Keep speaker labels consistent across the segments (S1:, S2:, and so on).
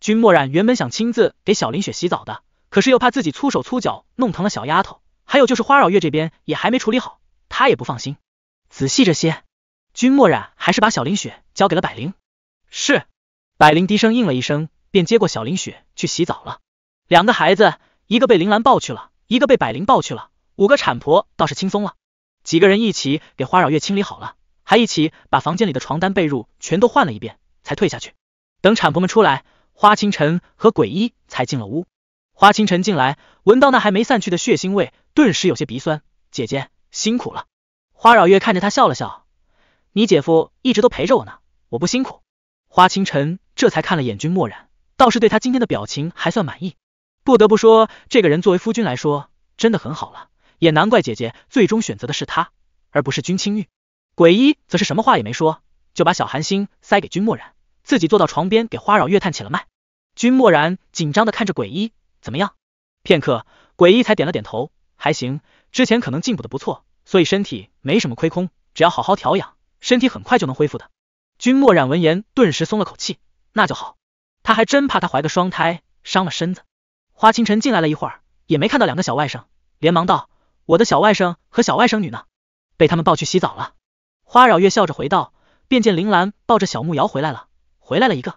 S1: 君墨染原本想亲自给小林雪洗澡的，可是又怕自己粗手粗脚弄疼了小丫头，还有就是花扰月这边也还没处理好，他也不放心，仔细着些。君墨染还是把小林雪交给了百灵。是，百灵低声应了一声，便接过小林雪去洗澡了。两个孩子，一个被铃兰抱去了，一个被百灵抱去了。五个产婆倒是轻松了，几个人一起给花扰月清理好了，还一起把房间里的床单被褥全都换了一遍，才退下去。等产婆们出来。花清晨和鬼医才进了屋。花清晨进来，闻到那还没散去的血腥味，顿时有些鼻酸。姐姐辛苦了。花扰月看着他笑了笑：“你姐夫一直都陪着我呢，我不辛苦。”花清晨这才看了眼君莫染，倒是对他今天的表情还算满意。不得不说，这个人作为夫君来说，真的很好了。也难怪姐姐最终选择的是他，而不是君清玉。鬼医则是什么话也没说，就把小寒星塞给君莫染，自己坐到床边给花扰月探起了脉。君墨染紧张的看着鬼医，怎么样？片刻，鬼医才点了点头，还行。之前可能进补的不错，所以身体没什么亏空，只要好好调养，身体很快就能恢复的。君墨染闻言顿时松了口气，那就好。他还真怕他怀个双胎伤了身子。花清晨进来了一会儿，也没看到两个小外甥，连忙道：“我的小外甥和小外甥女呢？”被他们抱去洗澡了。花扰月笑着回道，便见铃兰抱着小木瑶回来了，回来了一个，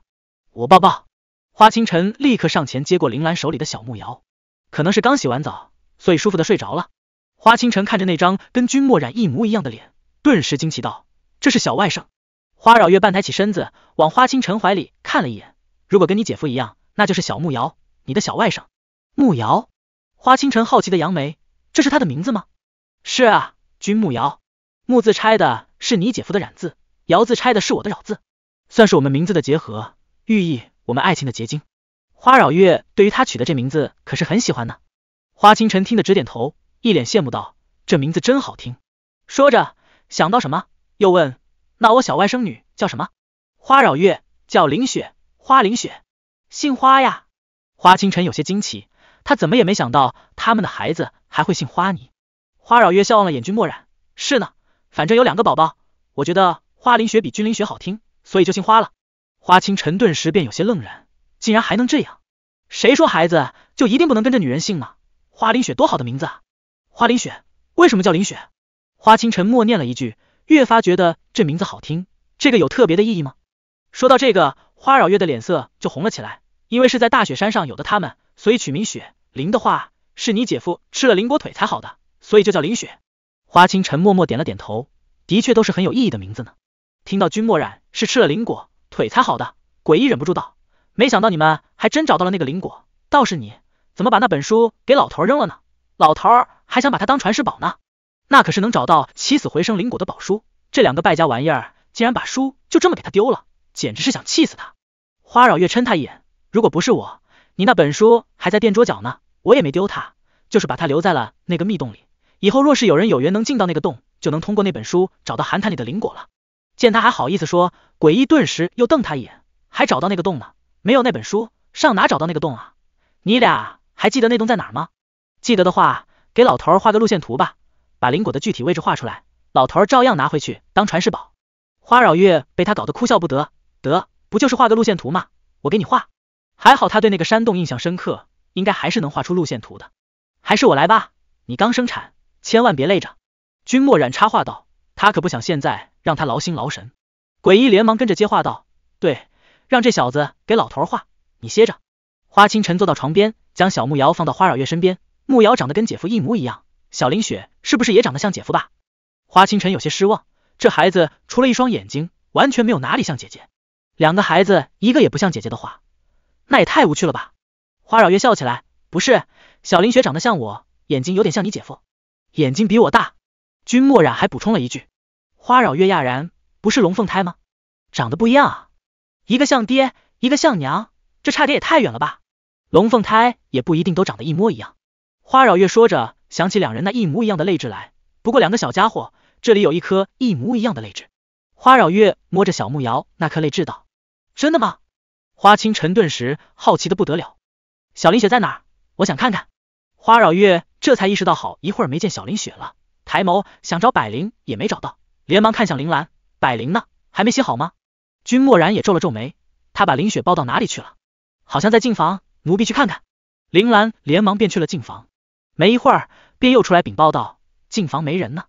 S1: 我抱抱。花清晨立刻上前接过铃兰手里的小木瑶，可能是刚洗完澡，所以舒服的睡着了。花清晨看着那张跟君莫染一模一样的脸，顿时惊奇道：“这是小外甥。”花扰月半抬起身子，往花清晨怀里看了一眼，如果跟你姐夫一样，那就是小木瑶，你的小外甥。木瑶。花清晨好奇的扬眉：“这是他的名字吗？”“是啊，君木瑶。木字拆的是你姐夫的染字，瑶字拆的是我的扰字，算是我们名字的结合，寓意。”我们爱情的结晶，花扰月对于他取的这名字可是很喜欢呢。花清晨听得直点头，一脸羡慕道，这名字真好听。说着想到什么，又问，那我小外甥女叫什么？花扰月叫林雪，花林雪，姓花呀。花清晨有些惊奇，他怎么也没想到他们的孩子还会姓花呢。花扰月笑望了眼君莫染，是呢，反正有两个宝宝，我觉得花林雪比君林雪好听，所以就姓花了。花清晨顿时便有些愣然，竟然还能这样？谁说孩子就一定不能跟着女人姓呢？花林雪多好的名字啊！花林雪为什么叫林雪？花清晨默念了一句，越发觉得这名字好听。这个有特别的意义吗？说到这个，花扰月的脸色就红了起来，因为是在大雪山上有的他们，所以取名雪林的话，是你姐夫吃了林果腿才好的，所以就叫林雪。花清晨默默点了点头，的确都是很有意义的名字呢。听到君墨染是吃了林果。腿才好的，诡异忍不住道，没想到你们还真找到了那个灵果，倒是你怎么把那本书给老头扔了呢？老头还想把它当传世宝呢，那可是能找到起死回生灵果的宝书，这两个败家玩意儿竟然把书就这么给他丢了，简直是想气死他。花扰月嗔他一眼，如果不是我，你那本书还在垫桌角呢，我也没丢它，就是把它留在了那个密洞里，以后若是有人有缘能进到那个洞，就能通过那本书找到寒潭里的灵果了。见他还好意思说，诡异顿时又瞪他一眼，还找到那个洞呢？没有那本书，上哪找到那个洞啊？你俩还记得那洞在哪吗？记得的话，给老头儿画个路线图吧，把灵果的具体位置画出来，老头儿照样拿回去当传世宝。花扰月被他搞得哭笑不得，得，不就是画个路线图吗？我给你画，还好他对那个山洞印象深刻，应该还是能画出路线图的。还是我来吧，你刚生产，千万别累着。君莫染插话道。他可不想现在让他劳心劳神。鬼医连忙跟着接话道：“对，让这小子给老头儿画，你歇着。”花清晨坐到床边，将小木瑶放到花扰月身边。木瑶长得跟姐夫一模一样，小林雪是不是也长得像姐夫吧？花清晨有些失望，这孩子除了一双眼睛，完全没有哪里像姐姐。两个孩子一个也不像姐姐的话，那也太无趣了吧？花扰月笑起来：“不是，小林雪长得像我，眼睛有点像你姐夫，眼睛比我大。”君墨染还补充了一句。花扰月讶然，不是龙凤胎吗？长得不一样啊，一个像爹，一个像娘，这差点也太远了吧。龙凤胎也不一定都长得一模一样。花扰月说着，想起两人那一模一样的泪痣来。不过两个小家伙，这里有一颗一模一样的泪痣。花扰月摸着小木瑶那颗泪痣道：“真的吗？”花清晨顿时好奇的不得了。小林雪在哪？我想看看。花扰月这才意识到，好一会儿没见小林雪了，抬眸想找百灵也没找到。连忙看向铃兰，百灵呢，还没洗好吗？君墨染也皱了皱眉，他把林雪抱到哪里去了？好像在进房，奴婢去看看。铃兰连忙便去了进房，没一会儿便又出来禀报道，进房没人呢。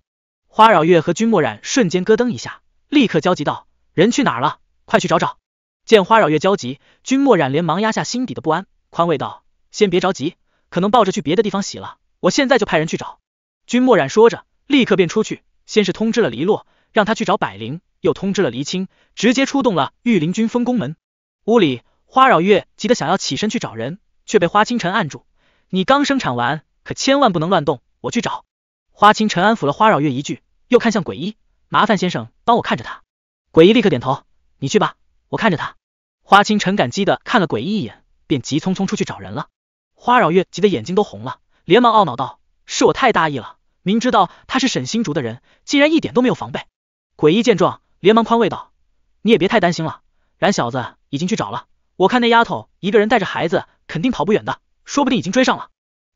S1: 花扰月和君墨染瞬间咯噔一下，立刻焦急道，人去哪儿了？快去找找！见花扰月焦急，君墨染连忙压下心底的不安，宽慰道，先别着急，可能抱着去别的地方洗了，我现在就派人去找。君墨染说着，立刻便出去。先是通知了黎洛，让他去找百灵，又通知了黎青，直接出动了御林军封宫门。屋里，花扰月急得想要起身去找人，却被花清晨按住。你刚生产完，可千万不能乱动，我去找。花清晨安抚了花扰月一句，又看向鬼医，麻烦先生帮我看着他。鬼医立刻点头，你去吧，我看着他。花清晨感激的看了鬼医一眼，便急匆匆出去找人了。花扰月急得眼睛都红了，连忙懊恼道，是我太大意了。明知道他是沈星竹的人，竟然一点都没有防备。鬼医见状，连忙宽慰道：“你也别太担心了，冉小子已经去找了。我看那丫头一个人带着孩子，肯定跑不远的，说不定已经追上了。”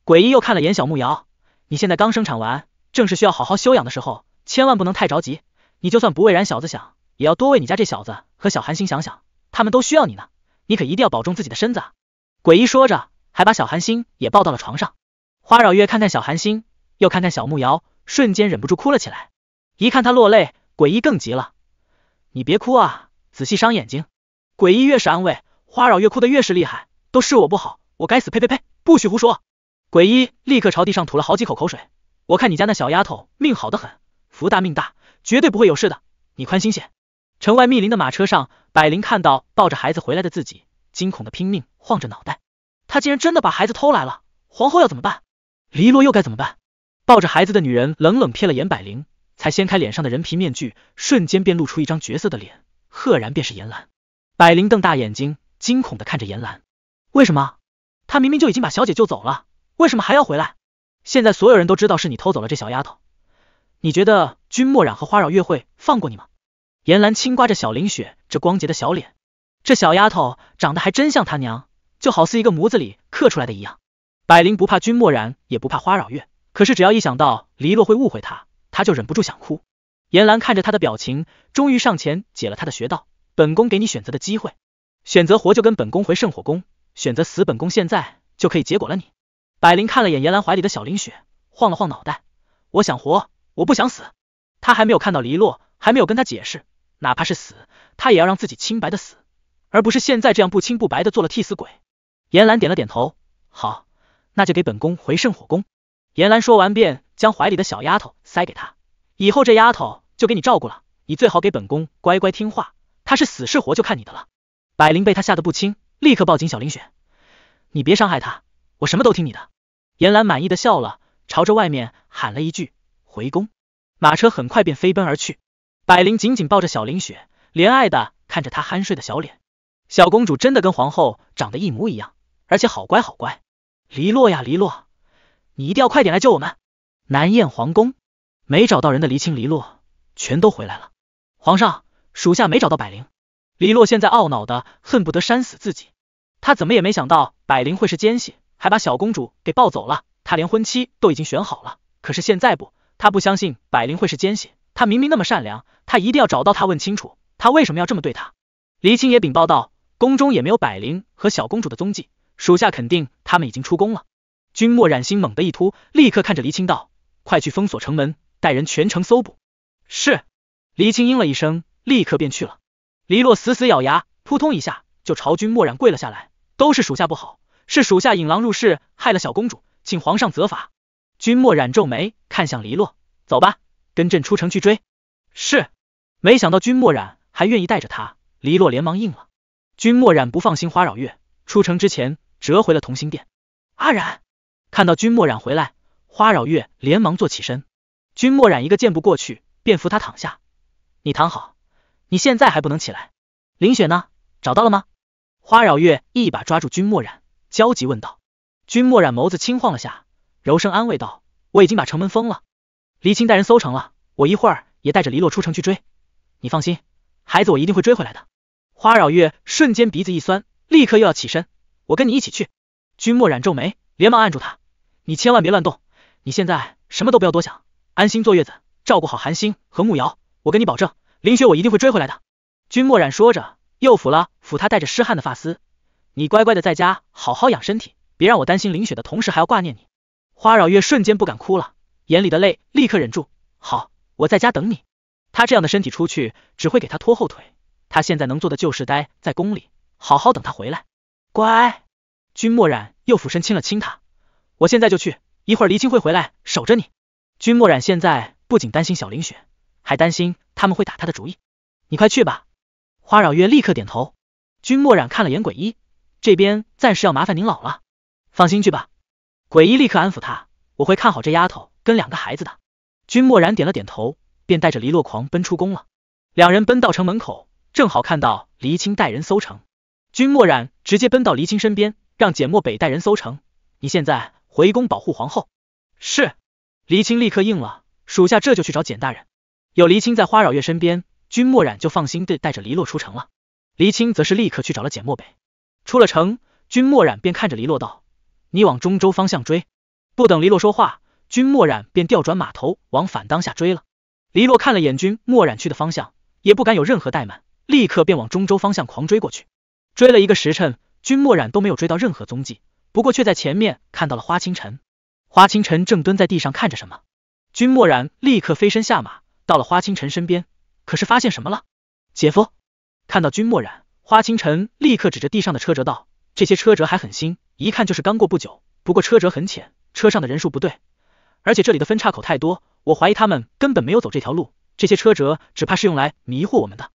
S1: 鬼医又看了眼小木瑶：“你现在刚生产完，正是需要好好休养的时候，千万不能太着急。你就算不为冉小子想，也要多为你家这小子和小寒星想想，他们都需要你呢。你可一定要保重自己的身子。”鬼医说着，还把小寒星也抱到了床上。花扰月看看小寒星又看看小木瑶，瞬间忍不住哭了起来。一看她落泪，鬼医更急了：“你别哭啊，仔细伤眼睛。”鬼医越是安慰，花扰越哭的越是厉害，都是我不好，我该死，呸呸呸，不许胡说！鬼医立刻朝地上吐了好几口口水。我看你家那小丫头命好的很，福大命大，绝对不会有事的，你宽心些。城外密林的马车上，百灵看到抱着孩子回来的自己，惊恐的拼命晃着脑袋。他竟然真的把孩子偷来了，皇后要怎么办？黎洛又该怎么办？抱着孩子的女人冷冷瞥了眼百灵，才掀开脸上的人皮面具，瞬间便露出一张绝色的脸，赫然便是严兰。百灵瞪大眼睛，惊恐的看着严兰，为什么？他明明就已经把小姐救走了，为什么还要回来？现在所有人都知道是你偷走了这小丫头，你觉得君莫染和花扰月会放过你吗？严兰轻刮着小林雪这光洁的小脸，这小丫头长得还真像他娘，就好似一个模子里刻出来的一样。百灵不怕君莫染，也不怕花扰月。可是只要一想到黎洛会误会他，他就忍不住想哭。严兰看着他的表情，终于上前解了他的穴道。本宫给你选择的机会，选择活就跟本宫回圣火宫，选择死本宫现在就可以结果了你。百灵看了眼严兰怀里的小林雪，晃了晃脑袋，我想活，我不想死。他还没有看到黎洛，还没有跟他解释，哪怕是死，他也要让自己清白的死，而不是现在这样不清不白的做了替死鬼。严兰点了点头，好，那就给本宫回圣火宫。严兰说完，便将怀里的小丫头塞给他，以后这丫头就给你照顾了，你最好给本宫乖乖听话，她是死是活就看你的了。百灵被他吓得不轻，立刻抱紧小林雪，你别伤害她，我什么都听你的。严兰满意的笑了，朝着外面喊了一句，回宫。马车很快便飞奔而去，百灵紧紧抱着小林雪，怜爱的看着她酣睡的小脸，小公主真的跟皇后长得一模一样，而且好乖好乖。黎洛呀黎洛。你一定要快点来救我们！南燕皇宫，没找到人的黎青、黎洛全都回来了。皇上，属下没找到百灵。黎洛现在懊恼的恨不得扇死自己，他怎么也没想到百灵会是奸细，还把小公主给抱走了。他连婚期都已经选好了，可是现在不，他不相信百灵会是奸细，他明明那么善良，他一定要找到他问清楚，他为什么要这么对他。黎青也禀报道，宫中也没有百灵和小公主的踪迹，属下肯定他们已经出宫了。君莫染心猛地一突，立刻看着黎青道：“快去封锁城门，带人全城搜捕。”是。黎青应了一声，立刻便去了。黎洛死死咬牙，扑通一下就朝君莫染跪了下来：“都是属下不好，是属下引狼入室，害了小公主，请皇上责罚。”君莫染皱眉看向黎洛：“走吧，跟朕出城去追。”是。没想到君莫染还愿意带着他，黎洛连忙应了。君莫染不放心花扰月，出城之前折回了同心殿。阿染。看到君莫染回来，花扰月连忙坐起身。君莫染一个箭步过去，便扶他躺下。你躺好，你现在还不能起来。林雪呢？找到了吗？花扰月一把抓住君莫染，焦急问道。君莫染眸子轻晃了下，柔声安慰道：“我已经把城门封了，黎青带人搜城了。我一会儿也带着黎洛出城去追。你放心，孩子我一定会追回来的。”花扰月瞬间鼻子一酸，立刻又要起身。我跟你一起去。君莫染皱眉，连忙按住他。你千万别乱动，你现在什么都不要多想，安心坐月子，照顾好韩星和慕瑶。我跟你保证，林雪我一定会追回来的。君墨染说着，又抚了抚他带着湿汗的发丝。你乖乖的在家好好养身体，别让我担心林雪的同时还要挂念你。花扰月瞬间不敢哭了，眼里的泪立刻忍住。好，我在家等你。他这样的身体出去只会给他拖后腿，他现在能做的就是待在宫里，好好等他回来。乖。君墨染又俯身亲了亲他。我现在就去，一会儿黎青会回来守着你。君墨染现在不仅担心小林雪，还担心他们会打他的主意。你快去吧。花扰月立刻点头。君墨染看了眼鬼医，这边暂时要麻烦您老了。放心去吧。鬼医立刻安抚他，我会看好这丫头跟两个孩子的。君墨染点了点头，便带着离落狂奔出宫了。两人奔到城门口，正好看到黎青带人搜城。君墨染直接奔到黎青身边，让简墨北带人搜城。你现在。回宫保护皇后，是。黎青立刻应了，属下这就去找简大人。有黎青在花扰月身边，君莫染就放心地带着黎洛出城了。黎青则是立刻去找了简墨北。出了城，君墨染便看着黎洛道，你往中州方向追。不等黎洛说话，君墨染便调转马头往反当下追了。黎洛看了眼君墨染去的方向，也不敢有任何怠慢，立刻便往中州方向狂追过去。追了一个时辰，君墨染都没有追到任何踪迹。不过却在前面看到了花清晨，花清晨正蹲在地上看着什么，君莫染立刻飞身下马，到了花清晨身边，可是发现什么了？姐夫，看到君莫染，花清晨立刻指着地上的车辙道，这些车辙还很新，一看就是刚过不久，不过车辙很浅，车上的人数不对，而且这里的分叉口太多，我怀疑他们根本没有走这条路，这些车辙只怕是用来迷惑我们的。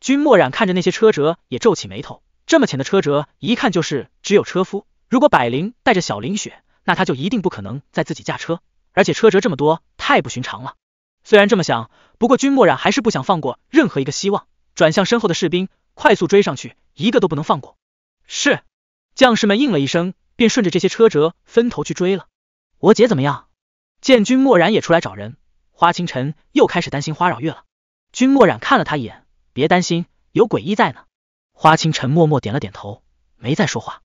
S1: 君莫染看着那些车辙也皱起眉头，这么浅的车辙，一看就是只有车夫。如果百灵带着小林雪，那他就一定不可能再自己驾车，而且车辙这么多，太不寻常了。虽然这么想，不过君莫染还是不想放过任何一个希望，转向身后的士兵，快速追上去，一个都不能放过。是，将士们应了一声，便顺着这些车辙分头去追了。我姐怎么样？见君莫染也出来找人，花清晨又开始担心花扰月了。君莫染看了他一眼，别担心，有鬼医在呢。花清晨默默点了点头，没再说话。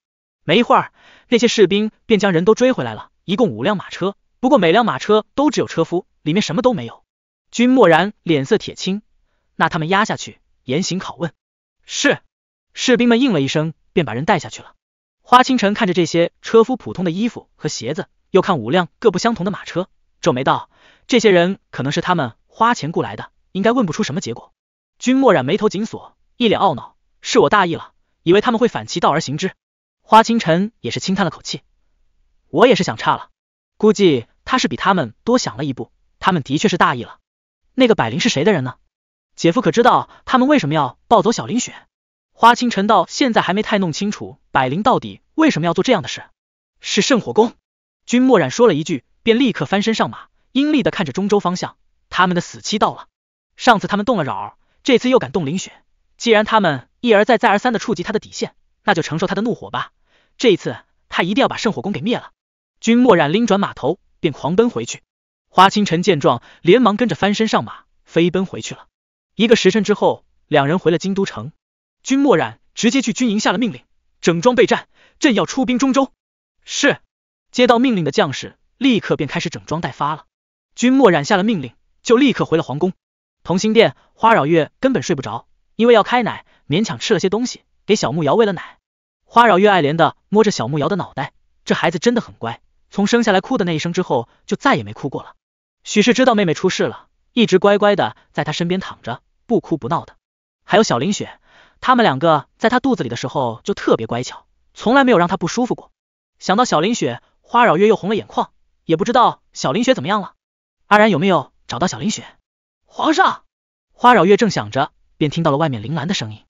S1: 没一会儿，那些士兵便将人都追回来了，一共五辆马车，不过每辆马车都只有车夫，里面什么都没有。君墨然脸色铁青，那他们压下去，严刑拷问。是，士兵们应了一声，便把人带下去了。花清晨看着这些车夫普通的衣服和鞋子，又看五辆各不相同的马车，皱眉道，这些人可能是他们花钱雇来的，应该问不出什么结果。君墨然眉头紧锁，一脸懊恼，是我大意了，以为他们会反其道而行之。花清晨也是轻叹了口气，我也是想差了，估计他是比他们多想了一步，他们的确是大意了。那个百灵是谁的人呢？姐夫可知道他们为什么要抱走小林雪？花清晨到现在还没太弄清楚百灵到底为什么要做这样的事。是圣火宫。君墨染说了一句，便立刻翻身上马，阴厉的看着中州方向，他们的死期到了。上次他们动了扰，这次又敢动林雪，既然他们一而再再而三的触及他的底线。那就承受他的怒火吧，这一次他一定要把圣火宫给灭了。君莫染拎转马头，便狂奔回去。花清晨见状，连忙跟着翻身上马，飞奔回去了。一个时辰之后，两人回了京都城。君莫染直接去军营下了命令，整装备战，朕要出兵中州。是，接到命令的将士立刻便开始整装待发了。君莫染下了命令，就立刻回了皇宫。同心殿，花扰月根本睡不着，因为要开奶，勉强吃了些东西。给小木瑶喂了奶，花饶月爱怜的摸着小木瑶的脑袋，这孩子真的很乖，从生下来哭的那一声之后就再也没哭过了。许是知道妹妹出事了，一直乖乖的在她身边躺着，不哭不闹的。还有小林雪，他们两个在她肚子里的时候就特别乖巧，从来没有让她不舒服过。想到小林雪花饶月又红了眼眶，也不知道小林雪怎么样了，阿然有没有找到小林雪？皇上，花饶月正想着，便听到了外面铃兰的声音。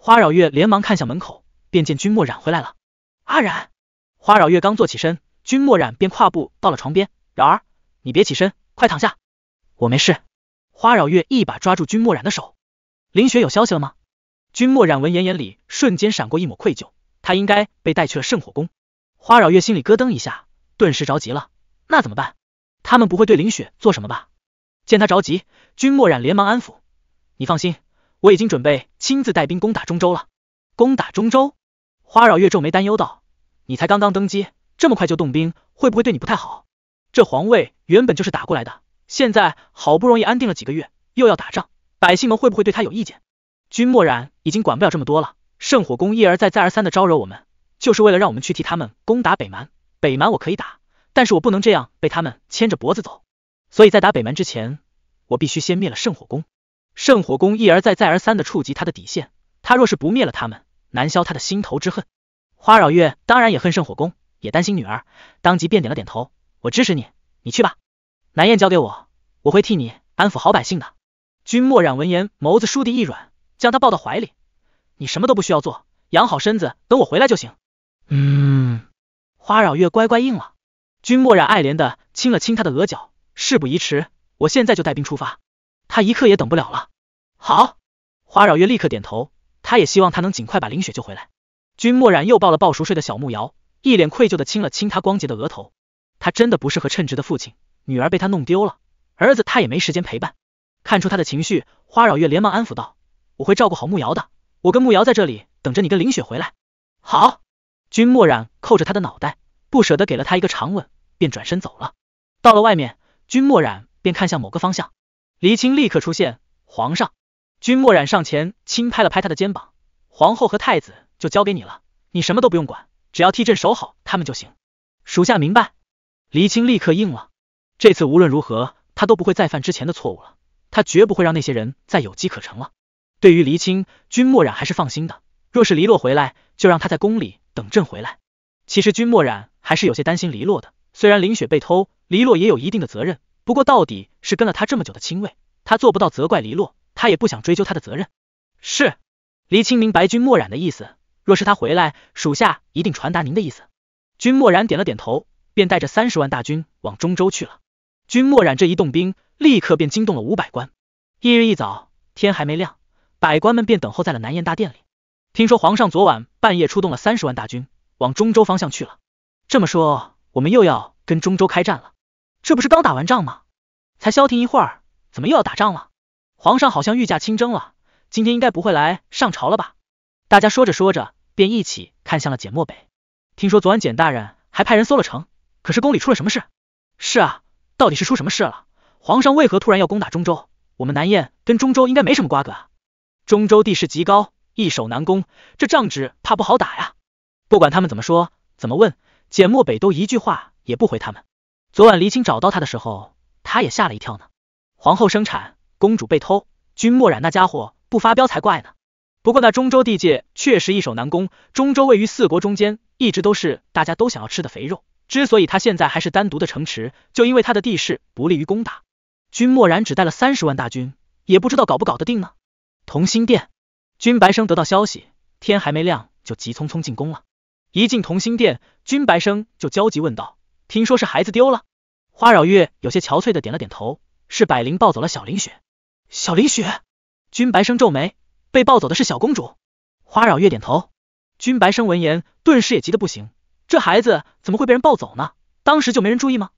S1: 花扰月连忙看向门口，便见君莫染回来了。阿染，花扰月刚坐起身，君莫染便跨步到了床边。扰儿，你别起身，快躺下，我没事。花扰月一把抓住君莫染的手。林雪有消息了吗？君莫染闻言，眼里瞬间闪过一抹愧疚，他应该被带去了圣火宫。花扰月心里咯噔一下，顿时着急了。那怎么办？他们不会对林雪做什么吧？见他着急，君莫染连忙安抚，你放心。我已经准备亲自带兵攻打中州了。攻打中州？花扰月皱眉担忧道：“你才刚刚登基，这么快就动兵，会不会对你不太好？这皇位原本就是打过来的，现在好不容易安定了几个月，又要打仗，百姓们会不会对他有意见？”君墨染已经管不了这么多了。圣火宫一而再再而三的招惹我们，就是为了让我们去替他们攻打北蛮。北蛮我可以打，但是我不能这样被他们牵着脖子走。所以在打北蛮之前，我必须先灭了圣火宫。圣火宫一而再再而三的触及他的底线，他若是不灭了他们，难消他的心头之恨。花扰月当然也恨圣火宫，也担心女儿，当即便点了点头，我支持你，你去吧，南燕交给我，我会替你安抚好百姓的。君莫染闻言，眸子倏地一软，将她抱到怀里，你什么都不需要做，养好身子，等我回来就行。嗯，花扰月乖乖应了。君莫染爱怜的亲了亲她的额角，事不宜迟，我现在就带兵出发。他一刻也等不了了。好，花扰月立刻点头，他也希望他能尽快把林雪救回来。君墨染又抱了抱熟睡的小木瑶，一脸愧疚的亲了亲他光洁的额头。他真的不适合称职的父亲，女儿被他弄丢了，儿子他也没时间陪伴。看出他的情绪，花扰月连忙安抚道：“我会照顾好木瑶的，我跟木瑶在这里等着你跟林雪回来。”好。君墨染扣着他的脑袋，不舍得给了他一个长吻，便转身走了。到了外面，君墨染便看向某个方向。黎青立刻出现，皇上，君墨染上前轻拍了拍他的肩膀，皇后和太子就交给你了，你什么都不用管，只要替朕守好他们就行。属下明白。黎青立刻应了，这次无论如何，他都不会再犯之前的错误了，他绝不会让那些人再有机可乘了。对于黎青，君墨染还是放心的，若是黎洛回来，就让他在宫里等朕回来。其实君墨染还是有些担心黎洛的，虽然林雪被偷，黎洛也有一定的责任。不过到底是跟了他这么久的亲卫，他做不到责怪黎洛，他也不想追究他的责任。是黎清明白君墨染的意思，若是他回来，属下一定传达您的意思。君墨染点了点头，便带着三十万大军往中州去了。君墨染这一动兵，立刻便惊动了五百官。翌日一早，天还没亮，百官们便等候在了南燕大殿里，听说皇上昨晚半夜出动了三十万大军往中州方向去了。这么说，我们又要跟中州开战了？这不是刚打完仗吗？才消停一会儿，怎么又要打仗了？皇上好像御驾亲征了，今天应该不会来上朝了吧？大家说着说着，便一起看向了简墨北。听说昨晚简大人还派人搜了城，可是宫里出了什么事？是啊，到底是出什么事了？皇上为何突然要攻打中州？我们南燕跟中州应该没什么瓜葛啊。中州地势极高，易守难攻，这仗只怕不好打呀。不管他们怎么说，怎么问，简墨北都一句话也不回他们。昨晚黎青找到他的时候。他也吓了一跳呢。皇后生产，公主被偷，君莫染那家伙不发飙才怪呢。不过那中州地界确实易守难攻，中州位于四国中间，一直都是大家都想要吃的肥肉。之所以他现在还是单独的城池，就因为他的地势不利于攻打。君莫染只带了三十万大军，也不知道搞不搞得定呢。同心殿，君白生得到消息，天还没亮就急匆匆进宫了。一进同心殿，君白生就焦急问道，听说是孩子丢了？花扰月有些憔悴的点了点头，是百灵抱走了小林雪。小林雪，君白生皱眉，被抱走的是小公主。花扰月点头，君白生闻言顿时也急得不行，这孩子怎么会被人抱走呢？当时就没人注意吗？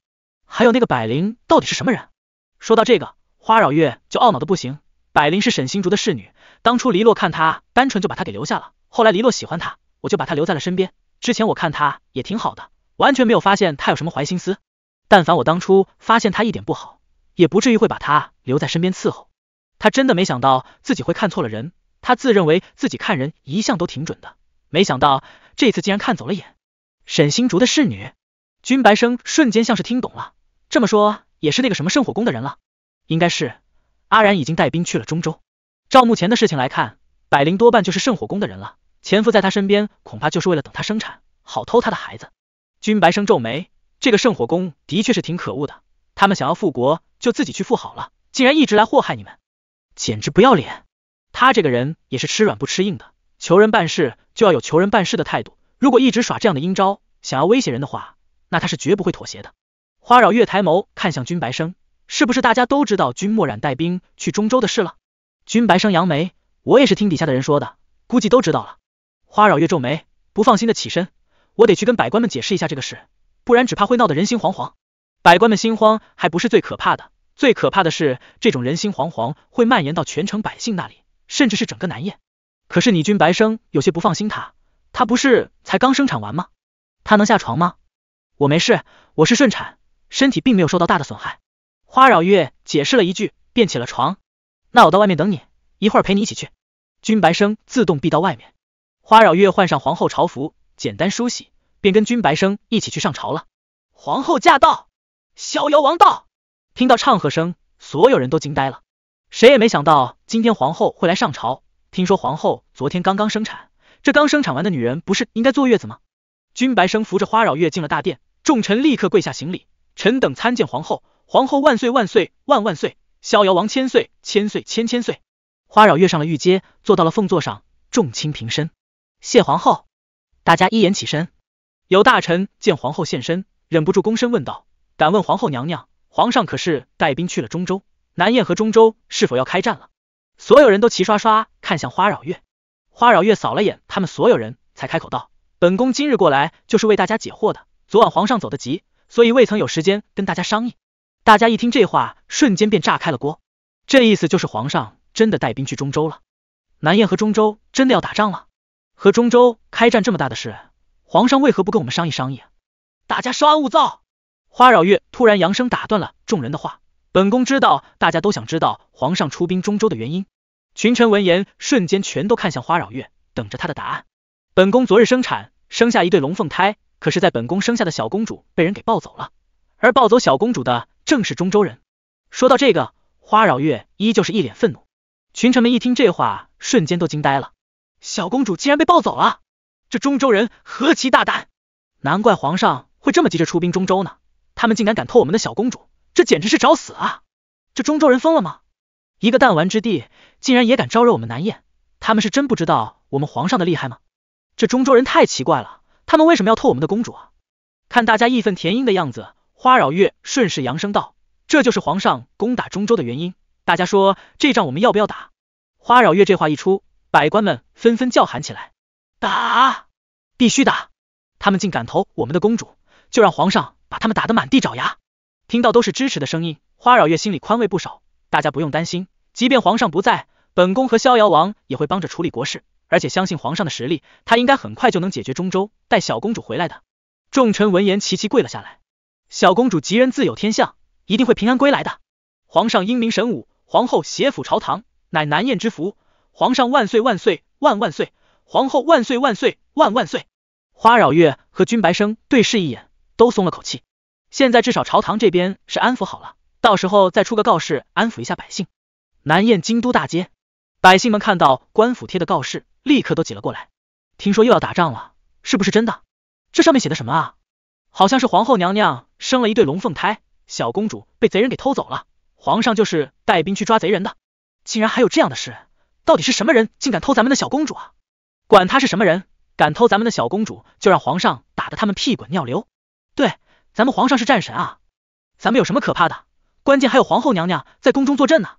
S1: 还有那个百灵到底是什么人？说到这个，花扰月就懊恼的不行。百灵是沈星竹的侍女，当初黎洛看她单纯就把她给留下了，后来黎洛喜欢她，我就把她留在了身边。之前我看她也挺好的，完全没有发现她有什么坏心思。但凡我当初发现她一点不好，也不至于会把她留在身边伺候。他真的没想到自己会看错了人。他自认为自己看人一向都挺准的，没想到这次竟然看走了眼。沈星竹的侍女，君白生瞬间像是听懂了，这么说也是那个什么圣火宫的人了。应该是阿然已经带兵去了中州。照目前的事情来看，百灵多半就是圣火宫的人了，潜伏在他身边，恐怕就是为了等他生产，好偷他的孩子。君白生皱眉。这个圣火宫的确是挺可恶的，他们想要复国就自己去复好了，竟然一直来祸害你们，简直不要脸！他这个人也是吃软不吃硬的，求人办事就要有求人办事的态度，如果一直耍这样的阴招，想要威胁人的话，那他是绝不会妥协的。花扰月抬眸看向君白生，是不是大家都知道君莫染带兵去中州的事了？君白生扬眉，我也是听底下的人说的，估计都知道了。花扰月皱眉，不放心的起身，我得去跟百官们解释一下这个事。不然只怕会闹得人心惶惶，百官们心慌还不是最可怕的，最可怕的是这种人心惶惶会蔓延到全城百姓那里，甚至是整个南燕。可是你君白生有些不放心他，他不是才刚生产完吗？他能下床吗？我没事，我是顺产，身体并没有受到大的损害。花扰月解释了一句，便起了床。那我到外面等你，一会儿陪你一起去。君白生自动避到外面。花扰月换上皇后朝服，简单梳洗。便跟君白生一起去上朝了。皇后驾到，逍遥王到。听到唱和声，所有人都惊呆了。谁也没想到今天皇后会来上朝。听说皇后昨天刚刚生产，这刚生产完的女人不是应该坐月子吗？君白生扶着花绕月进了大殿，众臣立刻跪下行礼：“臣等参见皇后，皇后万岁万岁万万岁，逍遥王千岁千岁千千岁。”花绕月上了御阶，坐到了凤座上，众卿平身，谢皇后。大家一言起身。有大臣见皇后现身，忍不住躬身问道：“敢问皇后娘娘，皇上可是带兵去了中州？南燕和中州是否要开战了？”所有人都齐刷刷看向花扰月，花扰月扫了眼他们所有人，才开口道：“本宫今日过来就是为大家解惑的。昨晚皇上走得急，所以未曾有时间跟大家商议。”大家一听这话，瞬间便炸开了锅。这意思就是皇上真的带兵去中州了，南燕和中州真的要打仗了？和中州开战这么大的事？皇上为何不跟我们商议商议？大家稍安勿躁。花扰月突然扬声打断了众人的话，本宫知道大家都想知道皇上出兵中州的原因。群臣闻言，瞬间全都看向花扰月，等着他的答案。本宫昨日生产，生下一对龙凤胎，可是，在本宫生下的小公主被人给抱走了，而抱走小公主的正是中州人。说到这个，花扰月依旧是一脸愤怒。群臣们一听这话，瞬间都惊呆了，小公主竟然被抱走了。这中州人何其大胆，难怪皇上会这么急着出兵中州呢！他们竟敢敢偷我们的小公主，这简直是找死啊！这中州人疯了吗？一个弹丸之地，竟然也敢招惹我们南燕，他们是真不知道我们皇上的厉害吗？这中州人太奇怪了，他们为什么要偷我们的公主啊？看大家义愤填膺的样子，花扰月顺势扬声道：“这就是皇上攻打中州的原因，大家说这仗我们要不要打？”花扰月这话一出，百官们纷纷叫喊起来。打，必须打！他们竟敢投我们的公主，就让皇上把他们打得满地找牙！听到都是支持的声音，花饶月心里宽慰不少。大家不用担心，即便皇上不在，本宫和逍遥王也会帮着处理国事。而且相信皇上的实力，他应该很快就能解决中州，带小公主回来的。众臣闻言齐齐跪了下来。小公主吉人自有天相，一定会平安归来的。皇上英明神武，皇后携辅朝堂，乃南燕之福。皇上万岁万岁万万岁！皇后万岁万岁万万岁！花扰月和君白生对视一眼，都松了口气。现在至少朝堂这边是安抚好了，到时候再出个告示安抚一下百姓。南燕京都大街，百姓们看到官府贴的告示，立刻都挤了过来。听说又要打仗了，是不是真的？这上面写的什么啊？好像是皇后娘娘生了一对龙凤胎，小公主被贼人给偷走了，皇上就是带兵去抓贼人的。竟然还有这样的事！到底是什么人，竟敢偷咱们的小公主啊？管他是什么人，敢偷咱们的小公主，就让皇上打得他们屁滚尿流。对，咱们皇上是战神啊，咱们有什么可怕的？关键还有皇后娘娘在宫中坐镇呢。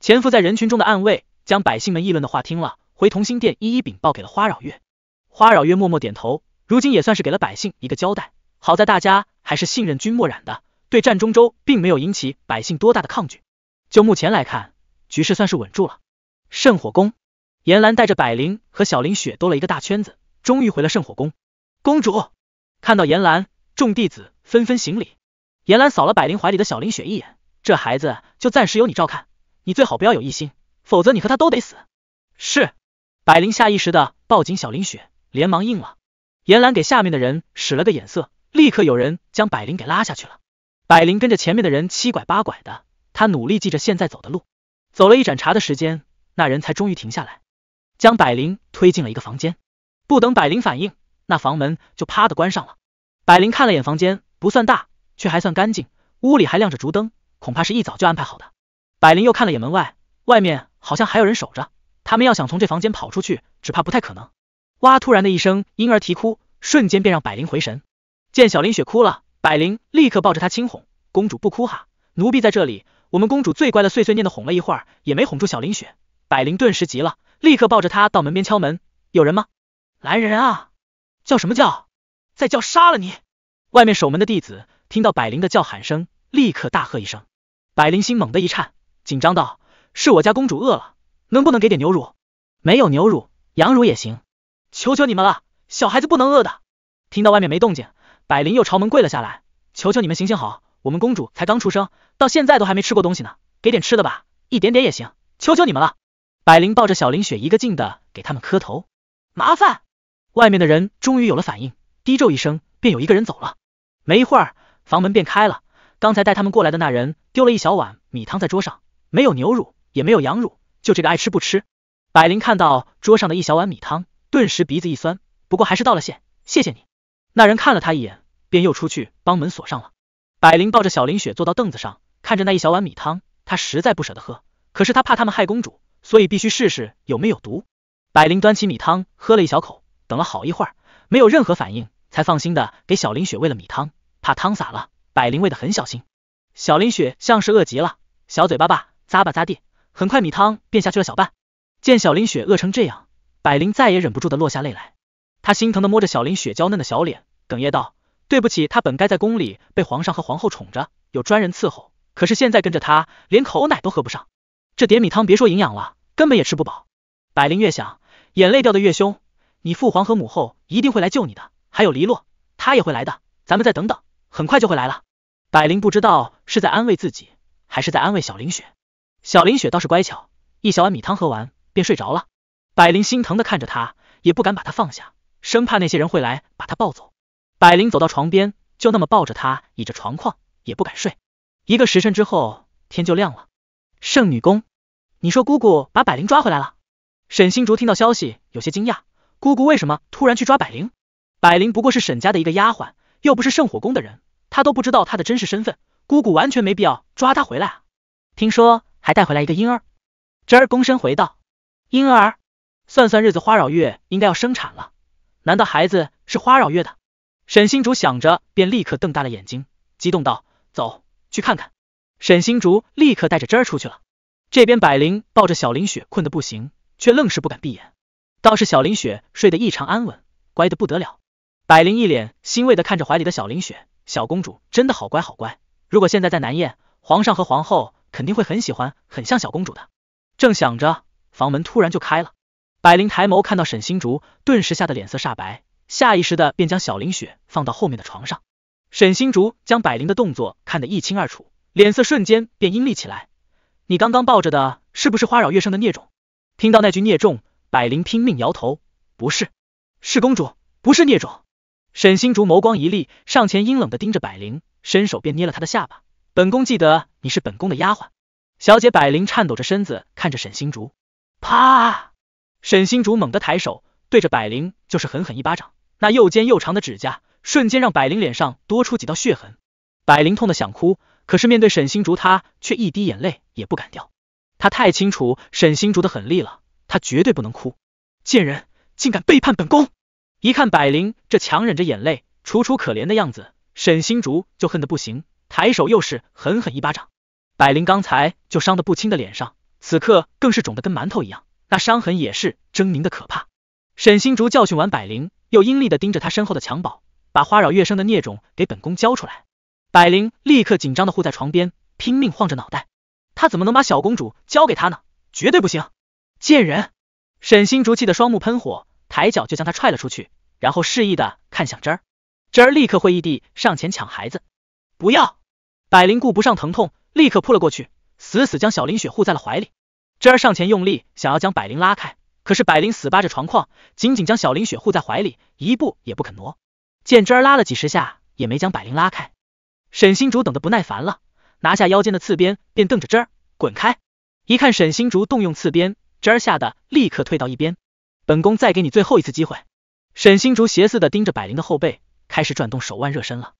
S1: 潜伏在人群中的暗卫将百姓们议论的话听了，回同心殿一一禀报给了花扰月。花扰月默默点头，如今也算是给了百姓一个交代。好在大家还是信任君莫染的，对战中州并没有引起百姓多大的抗拒。就目前来看，局势算是稳住了。圣火宫。严兰带着百灵和小林雪兜了一个大圈子，终于回了圣火宫。公主看到严兰，众弟子纷纷行礼。严兰扫了百灵怀里的小林雪一眼，这孩子就暂时由你照看，你最好不要有异心，否则你和他都得死。是。百灵下意识的抱紧小林雪，连忙应了。严兰给下面的人使了个眼色，立刻有人将百灵给拉下去了。百灵跟着前面的人七拐八拐的，她努力记着现在走的路。走了一盏茶的时间，那人才终于停下来。将百灵推进了一个房间，不等百灵反应，那房门就啪的关上了。百灵看了眼房间，不算大，却还算干净，屋里还亮着烛灯，恐怕是一早就安排好的。百灵又看了眼门外，外面好像还有人守着，他们要想从这房间跑出去，只怕不太可能。哇！突然的一声婴儿啼哭，瞬间便让百灵回神。见小林雪哭了，百灵立刻抱着她轻哄：“公主不哭哈，奴婢在这里，我们公主最乖了。”碎碎念的哄了一会儿，也没哄住小林雪，百灵顿时急了。立刻抱着他到门边敲门，有人吗？来人啊！叫什么叫？再叫杀了你！外面守门的弟子听到百灵的叫喊声，立刻大喝一声。百灵心猛地一颤，紧张道：“是我家公主饿了，能不能给点牛乳？没有牛乳，羊乳也行。求求你们了，小孩子不能饿的。”听到外面没动静，百灵又朝门跪了下来，求求你们行行好，我们公主才刚出生，到现在都还没吃过东西呢，给点吃的吧，一点点也行，求求你们了。百灵抱着小林雪，一个劲的给他们磕头。麻烦，外面的人终于有了反应，低咒一声，便有一个人走了。没一会儿，房门便开了。刚才带他们过来的那人丢了一小碗米汤在桌上，没有牛乳，也没有羊乳，就这个爱吃不吃。百灵看到桌上的一小碗米汤，顿时鼻子一酸，不过还是道了谢，谢谢你。那人看了他一眼，便又出去帮门锁上了。百灵抱着小林雪坐到凳子上，看着那一小碗米汤，她实在不舍得喝，可是她怕他们害公主。所以必须试试有没有毒。百灵端起米汤喝了一小口，等了好一会儿，没有任何反应，才放心的给小林雪喂了米汤。怕汤洒了，百灵喂的很小心。小林雪像是饿极了，小嘴巴吧咂吧咂地，很快米汤便下去了小半。见小林雪饿成这样，百灵再也忍不住的落下泪来。她心疼的摸着小林雪娇嫩的小脸，哽咽道：“对不起，她本该在宫里被皇上和皇后宠着，有专人伺候，可是现在跟着她，连口奶都喝不上。”这点米汤别说营养了，根本也吃不饱。百灵越想，眼泪掉的越凶。你父皇和母后一定会来救你的，还有黎洛，他也会来的。咱们再等等，很快就会来了。百灵不知道是在安慰自己，还是在安慰小林雪。小林雪倒是乖巧，一小碗米汤喝完，便睡着了。百灵心疼的看着他，也不敢把他放下，生怕那些人会来把他抱走。百灵走到床边，就那么抱着他，倚着床框，也不敢睡。一个时辰之后，天就亮了。圣女宫，你说姑姑把百灵抓回来了？沈星竹听到消息有些惊讶，姑姑为什么突然去抓百灵？百灵不过是沈家的一个丫鬟，又不是圣火宫的人，她都不知道她的真实身份，姑姑完全没必要抓她回来啊！听说还带回来一个婴儿。侄儿躬身回道，婴儿，算算日子，花扰月应该要生产了，难道孩子是花扰月的？沈星竹想着，便立刻瞪大了眼睛，激动道：“走去看看。”沈星竹立刻带着真儿出去了，这边百灵抱着小林雪，困得不行，却愣是不敢闭眼。倒是小林雪睡得异常安稳，乖得不得了。百灵一脸欣慰的看着怀里的小林雪，小公主真的好乖好乖。如果现在在南燕，皇上和皇后肯定会很喜欢，很像小公主的。正想着，房门突然就开了，百灵抬眸看到沈星竹，顿时吓得脸色煞白，下意识的便将小林雪放到后面的床上。沈星竹将百灵的动作看得一清二楚。脸色瞬间便阴厉起来，你刚刚抱着的是不是花扰月生的孽种？听到那句孽种，百灵拼命摇头，不是，是公主，不是孽种。沈心竹眸光一厉，上前阴冷的盯着百灵，伸手便捏了她的下巴。本宫记得你是本宫的丫鬟，小姐百灵颤抖着身子看着沈心竹，啪！沈心竹猛地抬手对着百灵就是狠狠一巴掌，那又尖又长的指甲瞬间让百灵脸上多出几道血痕，百灵痛得想哭。可是面对沈心竹，他却一滴眼泪也不敢掉。他太清楚沈心竹的狠厉了，他绝对不能哭。贱人，竟敢背叛本宫！一看百灵这强忍着眼泪、楚楚可怜的样子，沈心竹就恨得不行，抬手又是狠狠一巴掌。百灵刚才就伤得不轻的脸上，此刻更是肿得跟馒头一样，那伤痕也是狰狞的可怕。沈心竹教训完百灵，又阴厉的盯着他身后的襁褓，把花扰月生的孽种给本宫交出来。百灵立刻紧张的护在床边，拼命晃着脑袋，她怎么能把小公主交给他呢？绝对不行！贱人！沈星竹气得双目喷火，抬脚就将她踹了出去，然后示意的看向真儿，真儿立刻会意地上前抢孩子。不要！百灵顾不上疼痛，立刻扑了过去，死死将小林雪护在了怀里。真儿上前用力想要将百灵拉开，可是百灵死扒着床框，紧紧将小林雪护在怀里，一步也不肯挪。见真儿拉了几十下也没将百灵拉开。沈星竹等得不耐烦了，拿下腰间的刺鞭，便瞪着芝儿滚开。一看沈星竹动用刺鞭，芝儿吓得立刻退到一边。本宫再给你最后一次机会。沈星竹斜似的盯着百灵的后背，开始转动手腕热身了。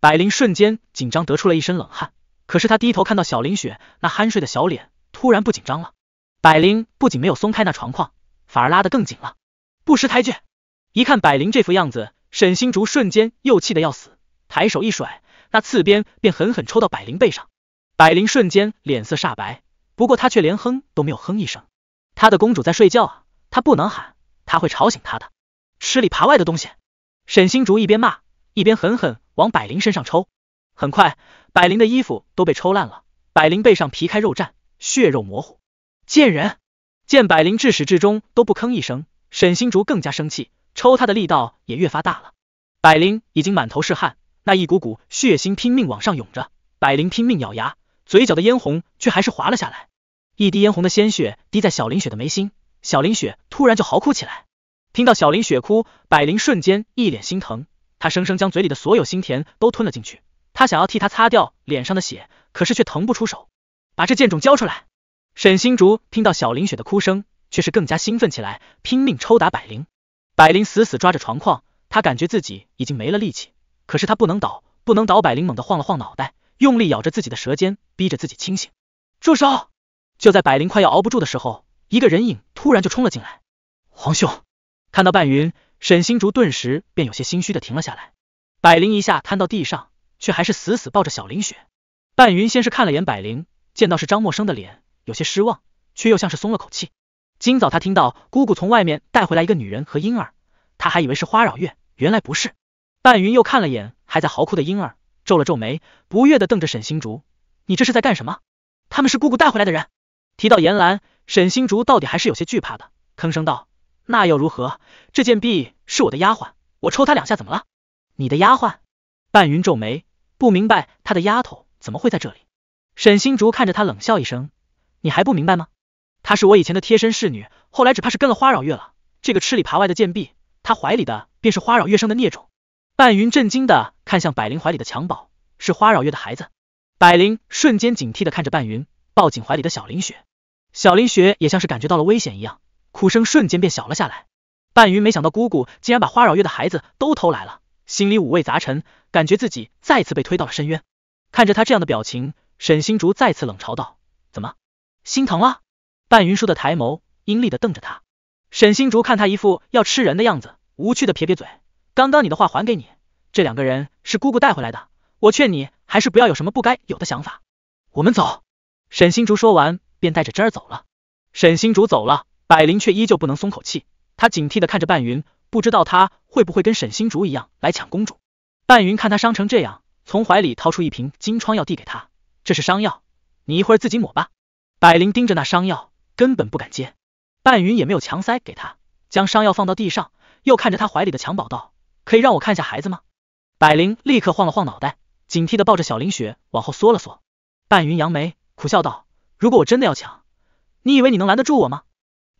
S1: 百灵瞬间紧张得出了一身冷汗，可是她低头看到小林雪那酣睡的小脸，突然不紧张了。百灵不仅没有松开那床框，反而拉得更紧了。不识抬举！一看百灵这副样子，沈星竹瞬间又气得要死，抬手一甩。那刺鞭便狠狠抽到百灵背上，百灵瞬间脸色煞白，不过她却连哼都没有哼一声。她的公主在睡觉啊，她不能喊，她会吵醒她的。吃里扒外的东西！沈星竹一边骂，一边狠狠往百灵身上抽。很快，百灵的衣服都被抽烂了，百灵背上皮开肉绽，血肉模糊。贱人！见百灵至始至终都不吭一声，沈星竹更加生气，抽她的力道也越发大了。百灵已经满头是汗。那一股股血腥拼命往上涌着，百灵拼命咬牙，嘴角的嫣红却还是滑了下来，一滴嫣红的鲜血滴在小林雪的眉心，小林雪突然就嚎哭起来。听到小林雪哭，百灵瞬间一脸心疼，她生生将嘴里的所有心田都吞了进去，她想要替她擦掉脸上的血，可是却腾不出手。把这贱种交出来！沈心竹听到小林雪的哭声，却是更加兴奋起来，拼命抽打百灵。百灵死死抓着床框，她感觉自己已经没了力气。可是他不能倒，不能倒！百灵猛地晃了晃脑袋，用力咬着自己的舌尖，逼着自己清醒。住手！就在百灵快要熬不住的时候，一个人影突然就冲了进来。皇兄！看到半云，沈星竹顿时便有些心虚的停了下来。百灵一下瘫到地上，却还是死死抱着小林雪。半云先是看了眼百灵，见到是张默生的脸，有些失望，却又像是松了口气。今早他听到姑姑从外面带回来一个女人和婴儿，他还以为是花扰月，原来不是。半云又看了眼还在嚎哭的婴儿，皱了皱眉，不悦地瞪着沈星竹：“你这是在干什么？他们是姑姑带回来的人。”提到颜兰，沈星竹到底还是有些惧怕的，吭声道：“那又如何？这贱婢是我的丫鬟，我抽她两下怎么了？”“你的丫鬟？”半云皱眉，不明白她的丫头怎么会在这里。沈星竹看着他冷笑一声：“你还不明白吗？她是我以前的贴身侍女，后来只怕是跟了花扰月了。这个吃里扒外的贱婢，她怀里的便是花扰月生的孽种。”半云震惊的看向百灵怀里的襁褓，是花扰月的孩子。百灵瞬间警惕的看着半云，抱紧怀里的小林雪。小林雪也像是感觉到了危险一样，哭声瞬间变小了下来。半云没想到姑姑竟然把花扰月的孩子都偷来了，心里五味杂陈，感觉自己再次被推到了深渊。看着他这样的表情，沈心竹再次冷嘲道，怎么心疼了？半云舒的抬眸，阴厉的瞪着他。沈心竹看他一副要吃人的样子，无趣的撇撇嘴。刚刚你的话还给你，这两个人是姑姑带回来的。我劝你还是不要有什么不该有的想法。我们走。沈星竹说完，便带着真儿走了。沈星竹走了，百灵却依旧不能松口气。他警惕的看着半云，不知道他会不会跟沈星竹一样来抢公主。半云看他伤成这样，从怀里掏出一瓶金疮药递给他，这是伤药，你一会儿自己抹吧。百灵盯着那伤药，根本不敢接。半云也没有强塞给他，将伤药放到地上，又看着他怀里的襁褓道。可以让我看下孩子吗？百灵立刻晃了晃脑袋，警惕的抱着小林雪往后缩了缩。半云扬眉，苦笑道：“如果我真的要抢，你以为你能拦得住我吗？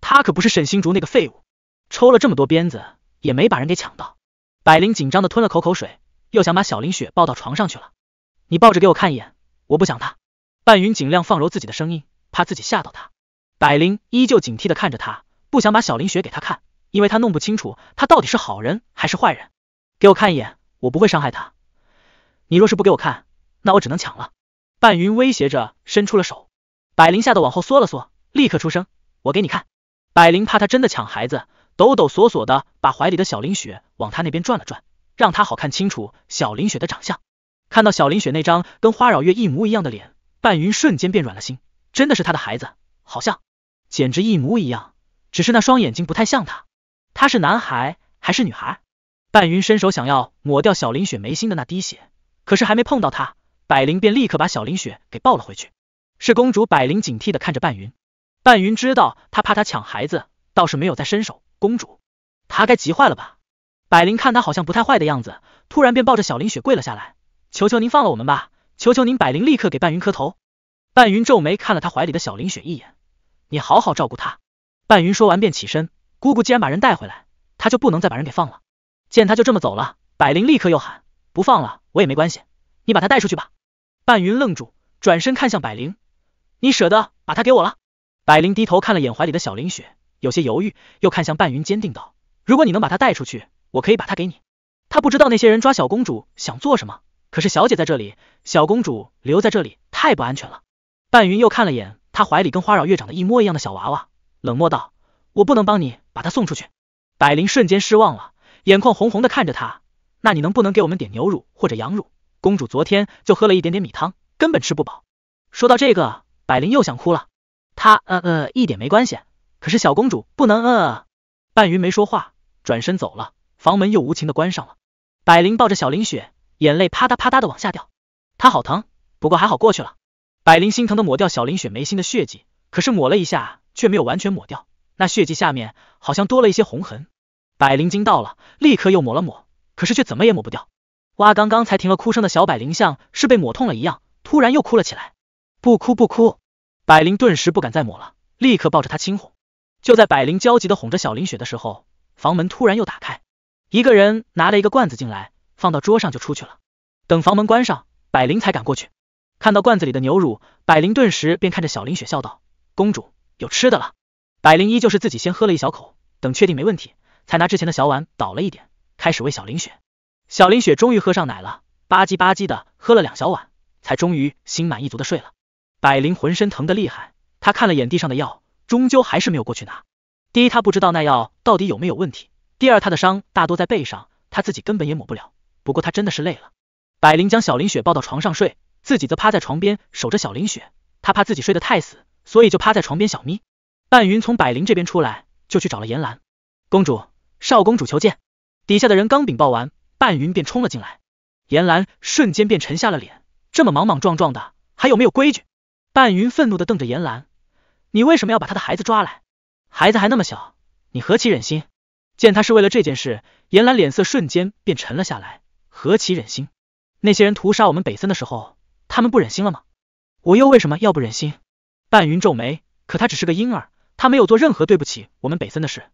S1: 他可不是沈心竹那个废物，抽了这么多鞭子也没把人给抢到。”百灵紧张的吞了口口水，又想把小林雪抱到床上去了。你抱着给我看一眼，我不想他。半云尽量放柔自己的声音，怕自己吓到他。百灵依旧警惕的看着他，不想把小林雪给他看，因为他弄不清楚他到底是好人还是坏人。给我看一眼，我不会伤害他。你若是不给我看，那我只能抢了。半云威胁着伸出了手，百灵吓得往后缩了缩，立刻出声：“我给你看。”百灵怕他真的抢孩子，抖抖索索的把怀里的小林雪往他那边转了转，让他好看清楚小林雪的长相。看到小林雪那张跟花扰月一模一样的脸，半云瞬间变软了心，真的是他的孩子，好像，简直一模一样，只是那双眼睛不太像他。他是男孩还是女孩？半云伸手想要抹掉小林雪眉心的那滴血，可是还没碰到她，百灵便立刻把小林雪给抱了回去。是公主百灵警惕的看着半云，半云知道她怕她抢孩子，倒是没有再伸手。公主，她该急坏了吧？百灵看她好像不太坏的样子，突然便抱着小林雪跪了下来，求求您放了我们吧，求求您！百灵立刻给半云磕头。半云皱眉看了她怀里的小林雪一眼，你好好照顾她。半云说完便起身，姑姑既然把人带回来，她就不能再把人给放了。见他就这么走了，百灵立刻又喊不放了，我也没关系，你把他带出去吧。半云愣住，转身看向百灵，你舍得把他给我了？百灵低头看了眼怀里的小林雪，有些犹豫，又看向半云，坚定道：如果你能把他带出去，我可以把他给你。他不知道那些人抓小公主想做什么，可是小姐在这里，小公主留在这里太不安全了。半云又看了眼他怀里跟花扰月长得一模一样的小娃娃，冷漠道：我不能帮你把他送出去。百灵瞬间失望了。眼眶红红的看着他，那你能不能给我们点牛乳或者羊乳？公主昨天就喝了一点点米汤，根本吃不饱。说到这个，百灵又想哭了，她呃呃，一点没关系，可是小公主不能呃。半云没说话，转身走了，房门又无情的关上了。百灵抱着小林雪，眼泪啪嗒啪嗒的往下掉，她好疼，不过还好过去了。百灵心疼的抹掉小林雪眉心的血迹，可是抹了一下却没有完全抹掉，那血迹下面好像多了一些红痕。百灵惊到了，立刻又抹了抹，可是却怎么也抹不掉。哇，刚刚才停了哭声的小百灵像是被抹痛了一样，突然又哭了起来。不哭不哭，百灵顿时不敢再抹了，立刻抱着她轻哄。就在百灵焦急的哄着小林雪的时候，房门突然又打开，一个人拿了一个罐子进来，放到桌上就出去了。等房门关上，百灵才敢过去，看到罐子里的牛乳，百灵顿时便看着小林雪笑道：“公主有吃的了。”百灵依旧是自己先喝了一小口，等确定没问题。才拿之前的小碗倒了一点，开始喂小林雪。小林雪终于喝上奶了，吧唧吧唧的喝了两小碗，才终于心满意足的睡了。百灵浑身疼得厉害，她看了眼地上的药，终究还是没有过去拿。第一，她不知道那药到底有没有问题；第二，她的伤大多在背上，她自己根本也抹不了。不过她真的是累了。百灵将小林雪抱到床上睡，自己则趴在床边守着小林雪。她怕自己睡得太死，所以就趴在床边小眯。半云从百灵这边出来，就去找了颜兰公主。少公主求见，底下的人刚禀报完，半云便冲了进来。严兰瞬间便沉下了脸，这么莽莽撞撞的，还有没有规矩？半云愤怒的瞪着严兰，你为什么要把他的孩子抓来？孩子还那么小，你何其忍心？见他是为了这件事，严兰脸色瞬间便沉了下来，何其忍心？那些人屠杀我们北森的时候，他们不忍心了吗？我又为什么要不忍心？半云皱眉，可他只是个婴儿，他没有做任何对不起我们北森的事。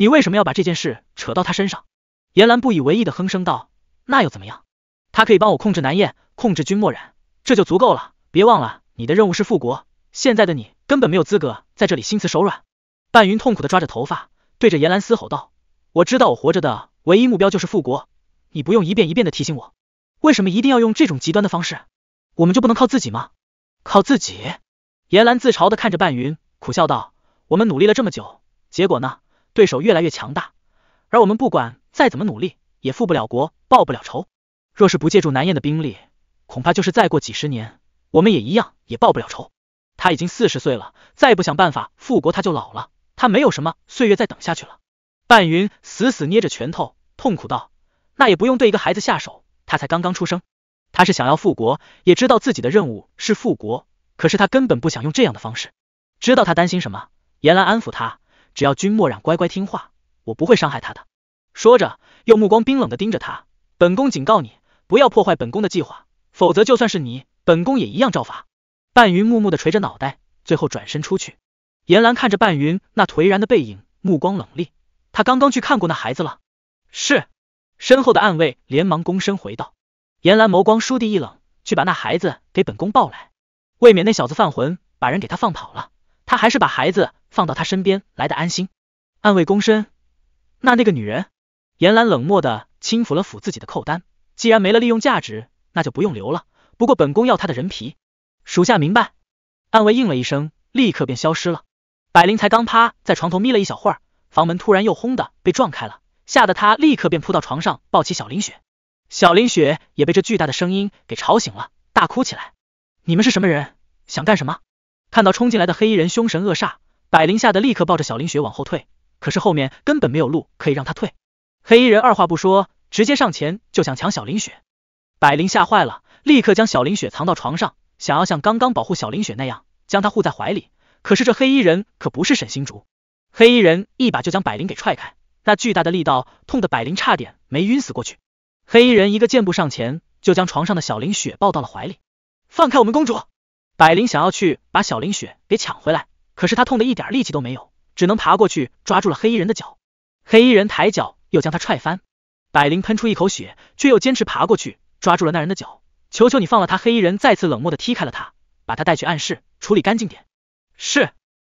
S1: 你为什么要把这件事扯到他身上？严兰不以为意的哼声道：“那又怎么样？他可以帮我控制南燕，控制君墨染，这就足够了。别忘了，你的任务是复国，现在的你根本没有资格在这里心慈手软。”半云痛苦的抓着头发，对着严兰嘶吼道：“我知道我活着的唯一目标就是复国，你不用一遍一遍的提醒我，为什么一定要用这种极端的方式？我们就不能靠自己吗？”靠自己，严兰自嘲的看着半云，苦笑道：“我们努力了这么久，结果呢？”对手越来越强大，而我们不管再怎么努力，也富不了国，报不了仇。若是不借助南燕的兵力，恐怕就是再过几十年，我们也一样也报不了仇。他已经四十岁了，再不想办法复国，他就老了。他没有什么岁月再等下去了。半云死死捏着拳头，痛苦道：“那也不用对一个孩子下手，他才刚刚出生。他是想要复国，也知道自己的任务是复国，可是他根本不想用这样的方式。”知道他担心什么，严兰安抚他。只要君莫染乖乖听话，我不会伤害他的。说着，又目光冰冷的盯着他。本宫警告你，不要破坏本宫的计划，否则就算是你，本宫也一样照罚。半云木木的垂着脑袋，最后转身出去。颜兰看着半云那颓然的背影，目光冷厉。他刚刚去看过那孩子了。是，身后的暗卫连忙躬身回道。颜兰眸光倏地一冷，去把那孩子给本宫抱来，未免那小子犯浑，把人给他放跑了。他还是把孩子放到他身边来的安心。暗卫躬身，那那个女人，颜兰冷漠的轻抚了抚自己的扣单，既然没了利用价值，那就不用留了。不过本宫要她的人皮。属下明白。暗卫应了一声，立刻便消失了。百灵才刚趴在床头眯了一小会儿，房门突然又轰的被撞开了，吓得他立刻便扑到床上抱起小林雪，小林雪也被这巨大的声音给吵醒了，大哭起来。你们是什么人？想干什么？看到冲进来的黑衣人凶神恶煞，百灵吓得立刻抱着小林雪往后退，可是后面根本没有路可以让他退。黑衣人二话不说，直接上前就想抢小林雪，百灵吓坏了，立刻将小林雪藏到床上，想要像刚刚保护小林雪那样将她护在怀里，可是这黑衣人可不是沈星竹，黑衣人一把就将百灵给踹开，那巨大的力道痛得百灵差点没晕死过去。黑衣人一个箭步上前，就将床上的小林雪抱到了怀里，放开我们公主。百灵想要去把小林雪给抢回来，可是他痛得一点力气都没有，只能爬过去抓住了黑衣人的脚。黑衣人抬脚又将他踹翻，百灵喷出一口血，却又坚持爬过去抓住了那人的脚，求求你放了他！黑衣人再次冷漠的踢开了他，把他带去暗室处理干净点。是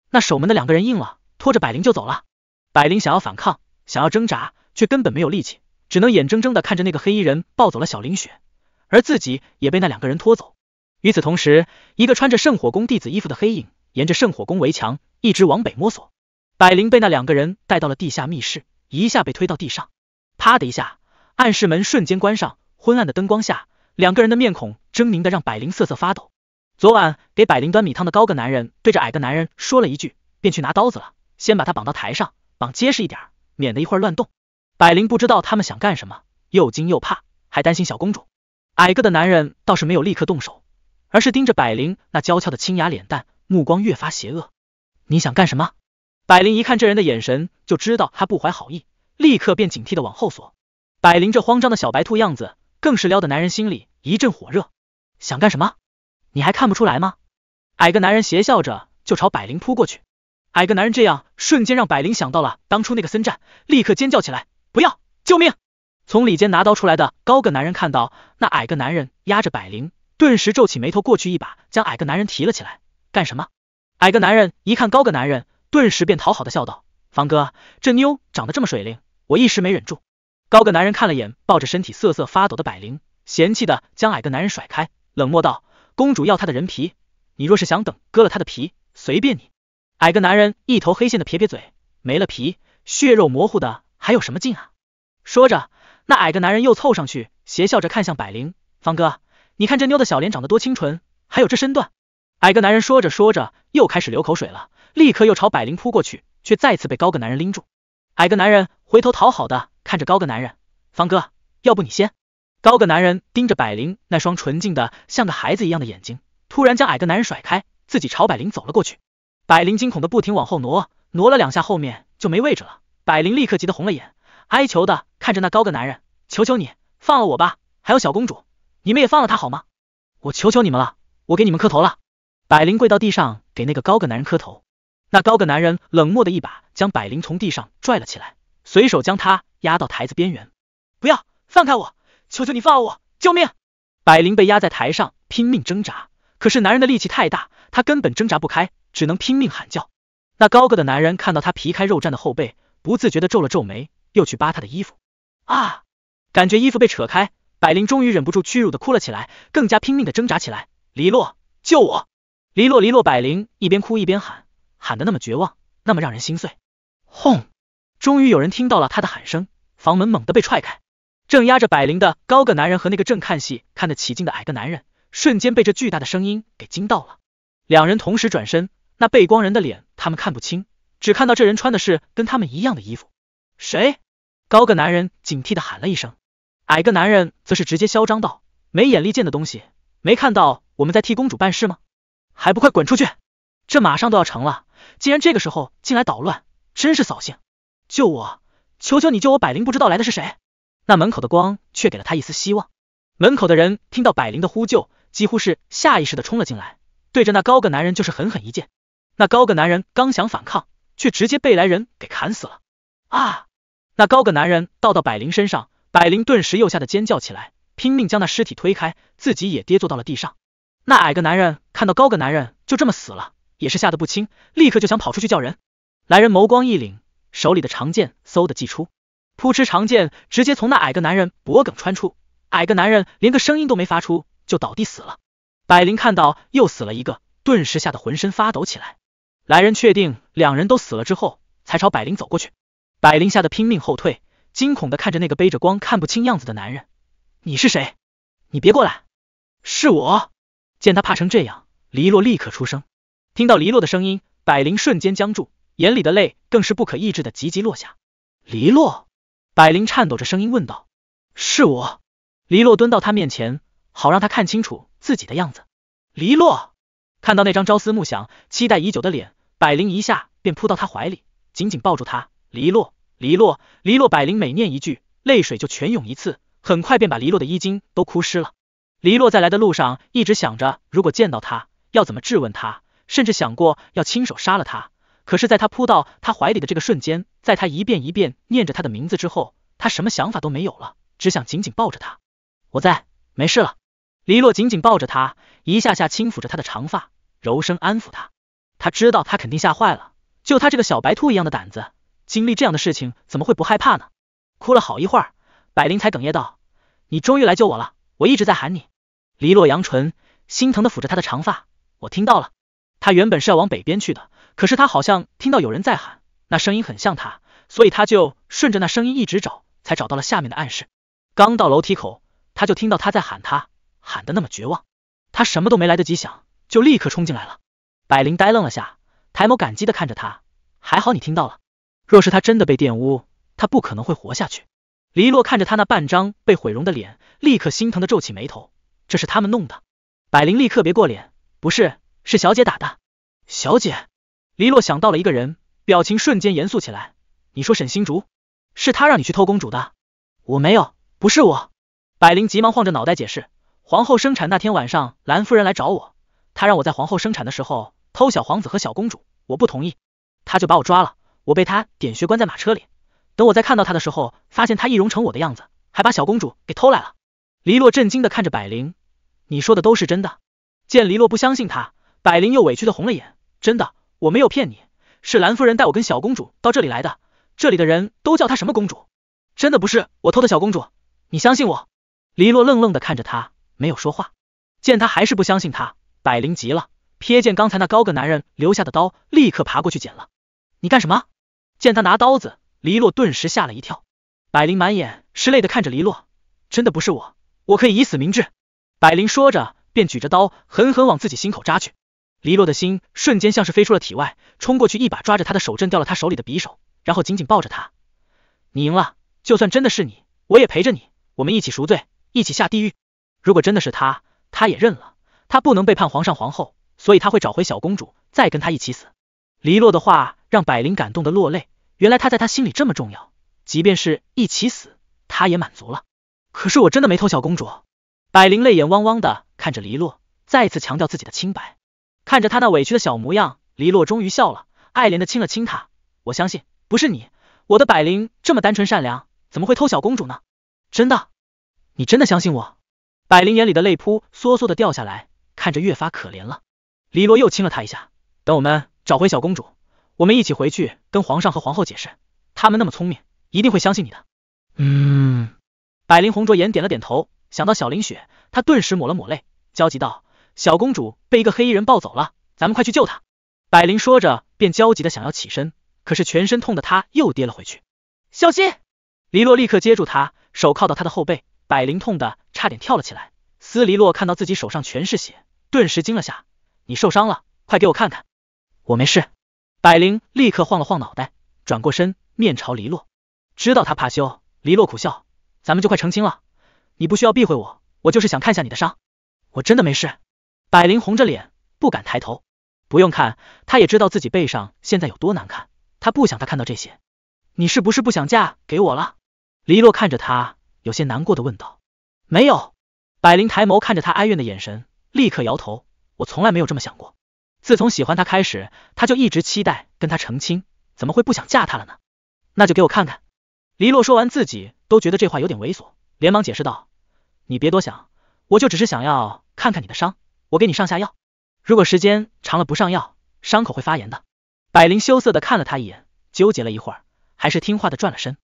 S1: 那守门的两个人硬了，拖着百灵就走了。百灵想要反抗，想要挣扎，却根本没有力气，只能眼睁睁的看着那个黑衣人抱走了小林雪，而自己也被那两个人拖走。与此同时，一个穿着圣火宫弟子衣服的黑影沿着圣火宫围墙一直往北摸索。百灵被那两个人带到了地下密室，一下被推到地上，啪的一下，暗室门瞬间关上。昏暗的灯光下，两个人的面孔狰狞的让百灵瑟瑟发抖。昨晚给百灵端米汤的高个男人对着矮个男人说了一句，便去拿刀子了。先把他绑到台上，绑结实一点，免得一会儿乱动。百灵不知道他们想干什么，又惊又怕，还担心小公主。矮个的男人倒是没有立刻动手。而是盯着百灵那娇俏的清雅脸蛋，目光越发邪恶。你想干什么？百灵一看这人的眼神，就知道他不怀好意，立刻便警惕的往后缩。百灵这慌张的小白兔样子，更是撩得男人心里一阵火热。想干什么？你还看不出来吗？矮个男人邪笑着就朝百灵扑过去。矮个男人这样，瞬间让百灵想到了当初那个森战，立刻尖叫起来：不要！救命！从里间拿刀出来的高个男人看到那矮个男人压着百灵。顿时皱起眉头，过去一把将矮个男人提了起来。干什么？矮个男人一看高个男人，顿时便讨好的笑道：“方哥，这妞长得这么水灵，我一时没忍住。”高个男人看了眼抱着身体瑟瑟发抖的百灵，嫌弃的将矮个男人甩开，冷漠道：“公主要他的人皮，你若是想等割了他的皮，随便你。”矮个男人一头黑线的撇撇嘴，没了皮，血肉模糊的还有什么劲啊？说着，那矮个男人又凑上去，邪笑着看向百灵，方哥。你看这妞的小脸长得多清纯，还有这身段。矮个男人说着说着又开始流口水了，立刻又朝百灵扑过去，却再次被高个男人拎住。矮个男人回头讨好的看着高个男人，方哥，要不你先。高个男人盯着百灵那双纯净的像个孩子一样的眼睛，突然将矮个男人甩开，自己朝百灵走了过去。百灵惊恐的不停往后挪，挪了两下后面就没位置了，百灵立刻急得红了眼，哀求的看着那高个男人，求求你放了我吧，还有小公主。你们也放了他好吗？我求求你们了，我给你们磕头了。百灵跪到地上，给那个高个男人磕头。那高个男人冷漠的一把将百灵从地上拽了起来，随手将他压到台子边缘。不要放开我！求求你放了我！救命！百灵被压在台上，拼命挣扎，可是男人的力气太大，他根本挣扎不开，只能拼命喊叫。那高个的男人看到他皮开肉绽的后背，不自觉的皱了皱眉，又去扒他的衣服。啊！感觉衣服被扯开。百灵终于忍不住屈辱的哭了起来，更加拼命的挣扎起来。黎洛，救我！黎洛，黎洛！百灵一边哭一边喊，喊的那么绝望，那么让人心碎。轰！终于有人听到了他的喊声，房门猛地被踹开，正压着百灵的高个男人和那个正看戏看得起劲的矮个男人，瞬间被这巨大的声音给惊到了。两人同时转身，那背光人的脸他们看不清，只看到这人穿的是跟他们一样的衣服。谁？高个男人警惕的喊了一声。矮个男人则是直接嚣张道：“没眼力见的东西，没看到我们在替公主办事吗？还不快滚出去！这马上都要成了，竟然这个时候进来捣乱，真是扫兴！救我！求求你救我！百灵不知道来的是谁，那门口的光却给了他一丝希望。门口的人听到百灵的呼救，几乎是下意识的冲了进来，对着那高个男人就是狠狠一剑。那高个男人刚想反抗，却直接被来人给砍死了。啊！那高个男人倒到百灵身上。”百灵顿时又吓得尖叫起来，拼命将那尸体推开，自己也跌坐到了地上。那矮个男人看到高个男人就这么死了，也是吓得不轻，立刻就想跑出去叫人。来人眸光一凛，手里的长剑嗖的祭出，扑哧，长剑直接从那矮个男人脖梗穿出，矮个男人连个声音都没发出就倒地死了。百灵看到又死了一个，顿时吓得浑身发抖起来。来人确定两人都死了之后，才朝百灵走过去。百灵吓得拼命后退。惊恐的看着那个背着光看不清样子的男人，你是谁？你别过来！是我。见他怕成这样，黎洛立刻出声。听到黎洛的声音，百灵瞬间僵住，眼里的泪更是不可抑制的急急落下。黎洛，百灵颤抖着声音问道。是我。黎洛蹲到他面前，好让他看清楚自己的样子。黎洛，看到那张朝思暮想、期待已久的脸，百灵一下便扑到他怀里，紧紧抱住他。黎洛。黎洛，黎洛，百灵每念一句，泪水就全涌一次，很快便把黎洛的衣襟都哭湿了。黎洛在来的路上一直想着，如果见到他，要怎么质问他，甚至想过要亲手杀了他。可是，在他扑到他怀里的这个瞬间，在他一遍一遍念着他的名字之后，他什么想法都没有了，只想紧紧抱着他。我在，没事了。黎洛紧紧抱着他，一下下轻抚着他的长发，柔声安抚他。他知道他肯定吓坏了，就他这个小白兔一样的胆子。经历这样的事情，怎么会不害怕呢？哭了好一会儿，百灵才哽咽道：“你终于来救我了，我一直在喊你。”黎洛阳唇，心疼的抚着她的长发。我听到了，他原本是要往北边去的，可是他好像听到有人在喊，那声音很像他，所以他就顺着那声音一直找，才找到了下面的暗室。刚到楼梯口，他就听到他在喊他，喊的那么绝望。他什么都没来得及想，就立刻冲进来了。百灵呆愣了下，抬眸感激的看着他：“还好你听到了。”若是他真的被玷污，他不可能会活下去。黎洛看着他那半张被毁容的脸，立刻心疼的皱起眉头。这是他们弄的。百灵立刻别过脸，不是，是小姐打的。小姐。黎洛想到了一个人，表情瞬间严肃起来。你说沈心竹，是他让你去偷公主的？我没有，不是我。百灵急忙晃着脑袋解释，皇后生产那天晚上，蓝夫人来找我，她让我在皇后生产的时候偷小皇子和小公主，我不同意，她就把我抓了。我被他点穴关在马车里，等我再看到他的时候，发现他易容成我的样子，还把小公主给偷来了。黎洛震惊的看着百灵，你说的都是真的？见黎洛不相信他，百灵又委屈的红了眼，真的，我没有骗你，是兰夫人带我跟小公主到这里来的，这里的人都叫她什么公主？真的不是我偷的小公主，你相信我？黎洛愣愣的看着他，没有说话。见他还是不相信他，百灵急了，瞥见刚才那高个男人留下的刀，立刻爬过去捡了。你干什么？见他拿刀子，黎洛顿时吓了一跳。百灵满眼是泪的看着黎洛，真的不是我，我可以以死明志。百灵说着，便举着刀狠狠往自己心口扎去。黎洛的心瞬间像是飞出了体外，冲过去一把抓着他的手，震掉了他手里的匕首，然后紧紧抱着他。你赢了，就算真的是你，我也陪着你，我们一起赎罪，一起下地狱。如果真的是他，他也认了，他不能背叛皇上皇后，所以他会找回小公主，再跟他一起死。黎洛的话让百灵感动的落泪。原来他在他心里这么重要，即便是一起死，他也满足了。可是我真的没偷小公主，百灵泪眼汪汪的看着黎洛，再次强调自己的清白。看着他那委屈的小模样，黎洛终于笑了，爱怜的亲了亲他。我相信不是你，我的百灵这么单纯善良，怎么会偷小公主呢？真的，你真的相信我？百灵眼里的泪扑缩缩的掉下来，看着越发可怜了。黎洛又亲了他一下，等我们找回小公主。我们一起回去跟皇上和皇后解释，他们那么聪明，一定会相信你的。嗯，百灵红着眼点了点头，想到小林雪，她顿时抹了抹泪，焦急道：小公主被一个黑衣人抱走了，咱们快去救她。百灵说着便焦急的想要起身，可是全身痛的她又跌了回去。小心！黎洛立刻接住她，手靠到她的后背。百灵痛的差点跳了起来。司黎洛看到自己手上全是血，顿时惊了下，你受伤了，快给我看看。我没事。百灵立刻晃了晃脑袋，转过身，面朝黎洛。知道他怕羞，黎洛苦笑，咱们就快成亲了，你不需要避讳我，我就是想看下你的伤。我真的没事。百灵红着脸，不敢抬头。不用看，他也知道自己背上现在有多难看，他不想他看到这些。你是不是不想嫁给我了？黎洛看着他，有些难过的问道。没有。百灵抬眸看着他哀怨的眼神，立刻摇头，我从来没有这么想过。自从喜欢他开始，他就一直期待跟他成亲，怎么会不想嫁他了呢？那就给我看看。黎洛说完，自己都觉得这话有点猥琐，连忙解释道：“你别多想，我就只是想要看看你的伤，我给你上下药。如果时间长了不上药，伤口会发炎的。”百灵羞涩的看了他一眼，纠结了一会儿，还是听话的转了身。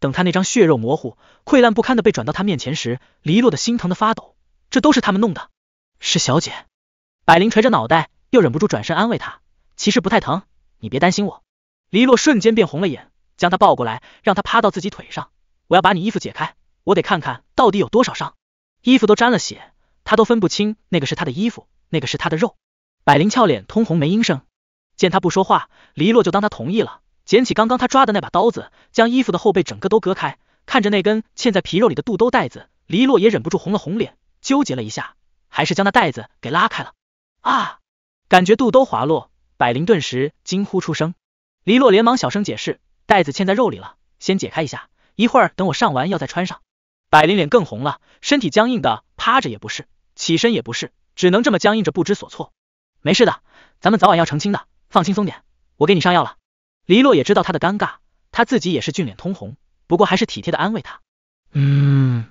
S1: 等他那张血肉模糊、溃烂不堪的被转到他面前时，黎洛的心疼的发抖，这都是他们弄的。是小姐，百灵垂着脑袋。就忍不住转身安慰他，其实不太疼，你别担心我。黎洛瞬间变红了眼，将他抱过来，让他趴到自己腿上，我要把你衣服解开，我得看看到底有多少伤，衣服都沾了血，他都分不清那个是他的衣服，那个是他的肉。百灵俏脸通红，没应声。见他不说话，黎洛就当他同意了，捡起刚刚他抓的那把刀子，将衣服的后背整个都割开，看着那根嵌在皮肉里的肚兜袋子，黎洛也忍不住红了红脸，纠结了一下，还是将那袋子给拉开了。啊！感觉肚兜滑落，百灵顿时惊呼出声。黎洛连忙小声解释，袋子嵌在肉里了，先解开一下，一会儿等我上完药再穿上。百灵脸更红了，身体僵硬的趴着也不是，起身也不是，只能这么僵硬着不知所措。没事的，咱们早晚要成亲的，放轻松点，我给你上药了。黎洛也知道他的尴尬，他自己也是俊脸通红，不过还是体贴的安慰他。嗯，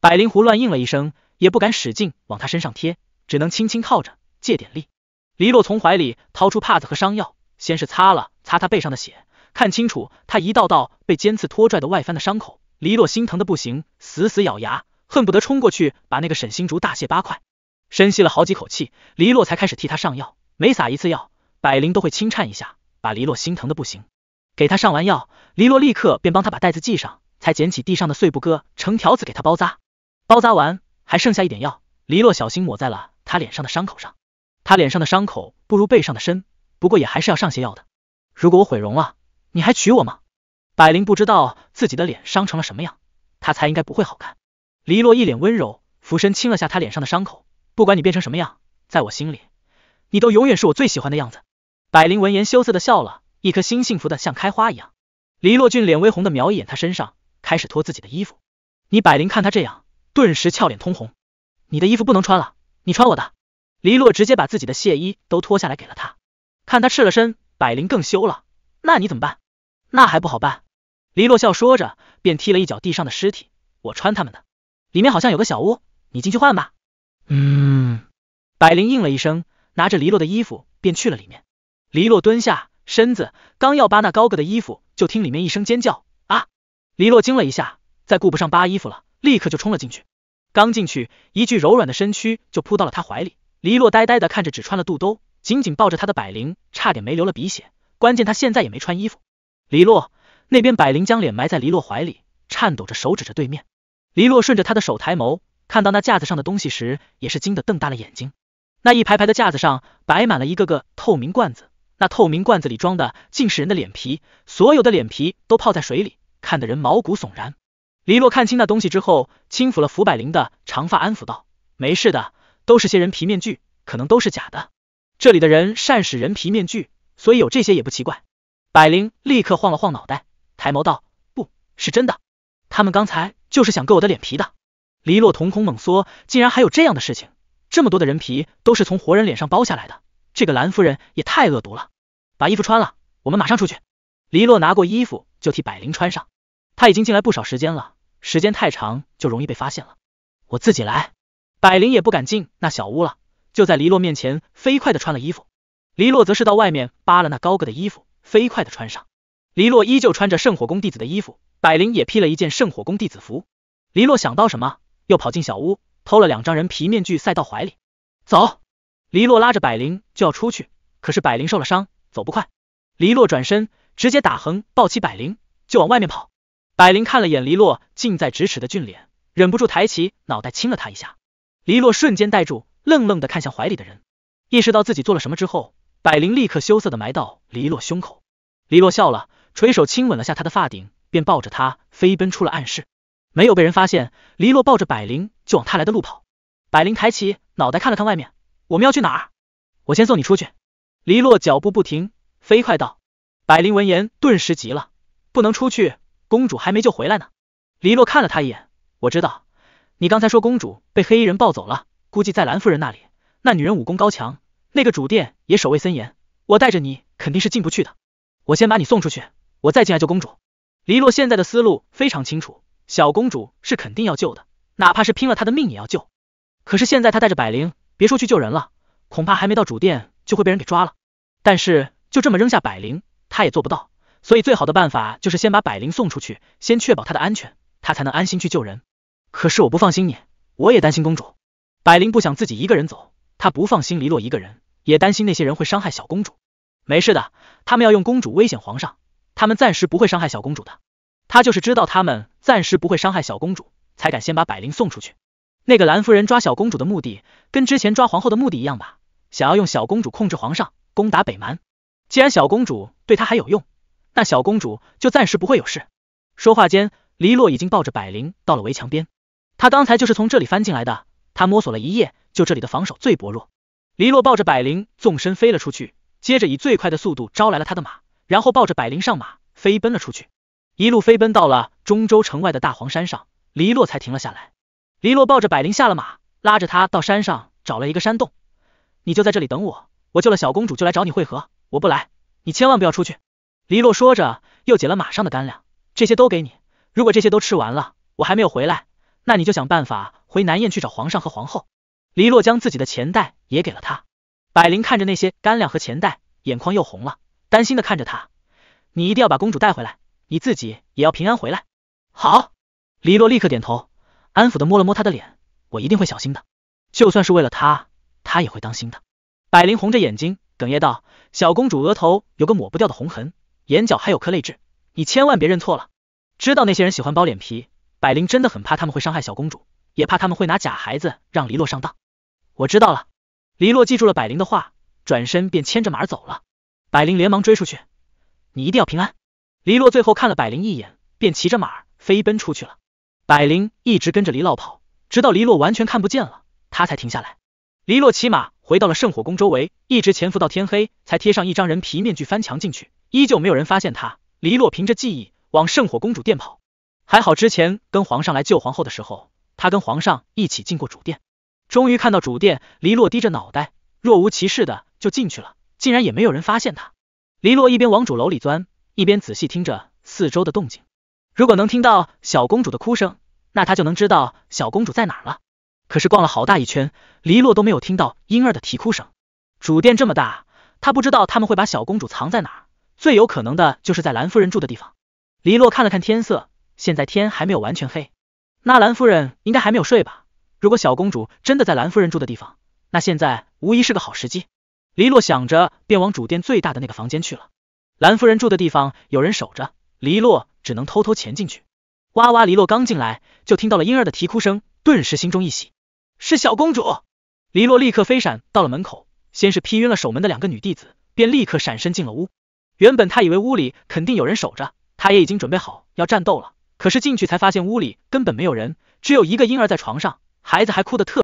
S1: 百灵胡乱应了一声，也不敢使劲往他身上贴，只能轻轻靠着，借点力。黎洛从怀里掏出帕子和伤药，先是擦了擦他背上的血，看清楚他一道道被尖刺拖拽的外翻的伤口，黎洛心疼的不行，死死咬牙，恨不得冲过去把那个沈心竹大卸八块。深吸了好几口气，黎洛才开始替他上药，每撒一次药，百灵都会轻颤一下，把黎洛心疼的不行。给他上完药，黎洛立刻便帮他把袋子系上，才捡起地上的碎布疙成条子给他包扎。包扎完还剩下一点药，黎洛小心抹在了他脸上的伤口上。他脸上的伤口不如背上的深，不过也还是要上些药的。如果我毁容了，你还娶我吗？百灵不知道自己的脸伤成了什么样，他猜应该不会好看。黎洛一脸温柔，俯身亲了下他脸上的伤口。不管你变成什么样，在我心里，你都永远是我最喜欢的样子。百灵闻言羞涩的笑了，一颗心幸福的像开花一样。黎洛俊脸微红的瞄一眼他身上，开始脱自己的衣服。你百灵看他这样，顿时俏脸通红。你的衣服不能穿了，你穿我的。黎洛直接把自己的亵衣都脱下来给了他，看他赤了身，百灵更羞了。那你怎么办？那还不好办。黎洛笑说着，便踢了一脚地上的尸体。我穿他们的，里面好像有个小屋，你进去换吧。嗯。百灵应了一声，拿着黎洛的衣服便去了里面。黎洛蹲下身子，刚要扒那高个的衣服，就听里面一声尖叫。啊！黎洛惊了一下，再顾不上扒衣服了，立刻就冲了进去。刚进去，一具柔软的身躯就扑到了他怀里。黎洛呆呆的看着只穿了肚兜，紧紧抱着他的百灵，差点没流了鼻血。关键他现在也没穿衣服。黎洛那边，百灵将脸埋在黎洛怀里，颤抖着手指着对面。黎洛顺着他的手抬眸，看到那架子上的东西时，也是惊得瞪大了眼睛。那一排排的架子上摆满了一个个透明罐子，那透明罐子里装的竟是人的脸皮，所有的脸皮都泡在水里，看得人毛骨悚然。黎洛看清那东西之后，轻抚了抚百灵的长发，安抚道：“没事的。”都是些人皮面具，可能都是假的。这里的人善使人皮面具，所以有这些也不奇怪。百灵立刻晃了晃脑袋，抬眸道：“不是真的，他们刚才就是想割我的脸皮的。”黎洛瞳孔猛缩，竟然还有这样的事情！这么多的人皮都是从活人脸上剥下来的，这个蓝夫人也太恶毒了！把衣服穿了，我们马上出去。黎洛拿过衣服就替百灵穿上，他已经进来不少时间了，时间太长就容易被发现了。我自己来。百灵也不敢进那小屋了，就在黎洛面前飞快的穿了衣服。黎洛则是到外面扒了那高个的衣服，飞快的穿上。黎洛依旧穿着圣火宫弟子的衣服，百灵也披了一件圣火宫弟子服。黎洛想到什么，又跑进小屋偷了两张人皮面具，塞到怀里。走！黎洛拉着百灵就要出去，可是百灵受了伤，走不快。黎洛转身直接打横抱起百灵，就往外面跑。百灵看了眼黎洛近在咫尺的俊脸，忍不住抬起脑袋亲了他一下。黎洛瞬间呆住，愣愣的看向怀里的人，意识到自己做了什么之后，百灵立刻羞涩的埋到黎洛胸口。黎洛笑了，垂手亲吻了下他的发顶，便抱着他飞奔出了暗室，没有被人发现。黎洛抱着百灵就往他来的路跑。百灵抬起脑袋看了看外面，我们要去哪？我先送你出去。黎洛脚步不停，飞快道。百灵闻言顿时急了，不能出去，公主还没救回来呢。黎洛看了他一眼，我知道。你刚才说公主被黑衣人抱走了，估计在蓝夫人那里。那女人武功高强，那个主殿也守卫森严，我带着你肯定是进不去的。我先把你送出去，我再进来救公主。黎洛现在的思路非常清楚，小公主是肯定要救的，哪怕是拼了她的命也要救。可是现在她带着百灵，别说去救人了，恐怕还没到主殿就会被人给抓了。但是就这么扔下百灵，她也做不到。所以最好的办法就是先把百灵送出去，先确保她的安全，她才能安心去救人。可是我不放心你，我也担心公主。百灵不想自己一个人走，她不放心黎洛一个人，也担心那些人会伤害小公主。没事的，他们要用公主危险皇上，他们暂时不会伤害小公主的。她就是知道他们暂时不会伤害小公主，才敢先把百灵送出去。那个蓝夫人抓小公主的目的，跟之前抓皇后的目的一样吧？想要用小公主控制皇上，攻打北蛮。既然小公主对她还有用，那小公主就暂时不会有事。说话间，黎洛已经抱着百灵到了围墙边。他刚才就是从这里翻进来的，他摸索了一夜，就这里的防守最薄弱。黎洛抱着百灵，纵身飞了出去，接着以最快的速度招来了他的马，然后抱着百灵上马，飞奔了出去，一路飞奔到了中州城外的大黄山上，黎洛才停了下来。黎洛抱着百灵下了马，拉着他到山上找了一个山洞，你就在这里等我，我救了小公主就来找你汇合。我不来，你千万不要出去。黎洛说着，又解了马上的干粮，这些都给你，如果这些都吃完了，我还没有回来。那你就想办法回南燕去找皇上和皇后。黎洛将自己的钱袋也给了他。百灵看着那些干粮和钱袋，眼眶又红了，担心的看着他。你一定要把公主带回来，你自己也要平安回来。好，黎洛立刻点头，安抚的摸了摸他的脸。我一定会小心的，就算是为了他，他也会当心的。百灵红着眼睛，哽咽道：“小公主额头有个抹不掉的红痕，眼角还有颗泪痣，你千万别认错了。知道那些人喜欢包脸皮。”百灵真的很怕他们会伤害小公主，也怕他们会拿假孩子让黎洛上当。我知道了，黎洛记住了百灵的话，转身便牵着马走了。百灵连忙追出去，你一定要平安。黎洛最后看了百灵一眼，便骑着马飞奔出去了。百灵一直跟着黎洛跑，直到黎洛完全看不见了，他才停下来。黎洛骑马回到了圣火宫周围，一直潜伏到天黑，才贴上一张人皮面具翻墙进去，依旧没有人发现他。黎洛凭着记忆往圣火公主殿跑。还好之前跟皇上来救皇后的时候，他跟皇上一起进过主殿，终于看到主殿，黎洛低着脑袋，若无其事的就进去了，竟然也没有人发现他。黎洛一边往主楼里钻，一边仔细听着四周的动静。如果能听到小公主的哭声，那他就能知道小公主在哪了。可是逛了好大一圈，黎洛都没有听到婴儿的啼哭声。主殿这么大，他不知道他们会把小公主藏在哪，最有可能的就是在兰夫人住的地方。黎洛看了看天色。现在天还没有完全黑，那兰夫人应该还没有睡吧？如果小公主真的在兰夫人住的地方，那现在无疑是个好时机。黎洛想着，便往主殿最大的那个房间去了。兰夫人住的地方有人守着，黎洛只能偷偷潜进去。哇哇！黎洛刚进来就听到了婴儿的啼哭声，顿时心中一喜，是小公主。黎洛立刻飞闪到了门口，先是劈晕了守门的两个女弟子，便立刻闪身进了屋。原本他以为屋里肯定有人守着，他也已经准备好要战斗了。可是进去才发现，屋里根本没有人，只有一个婴儿在床上，孩子还哭得特。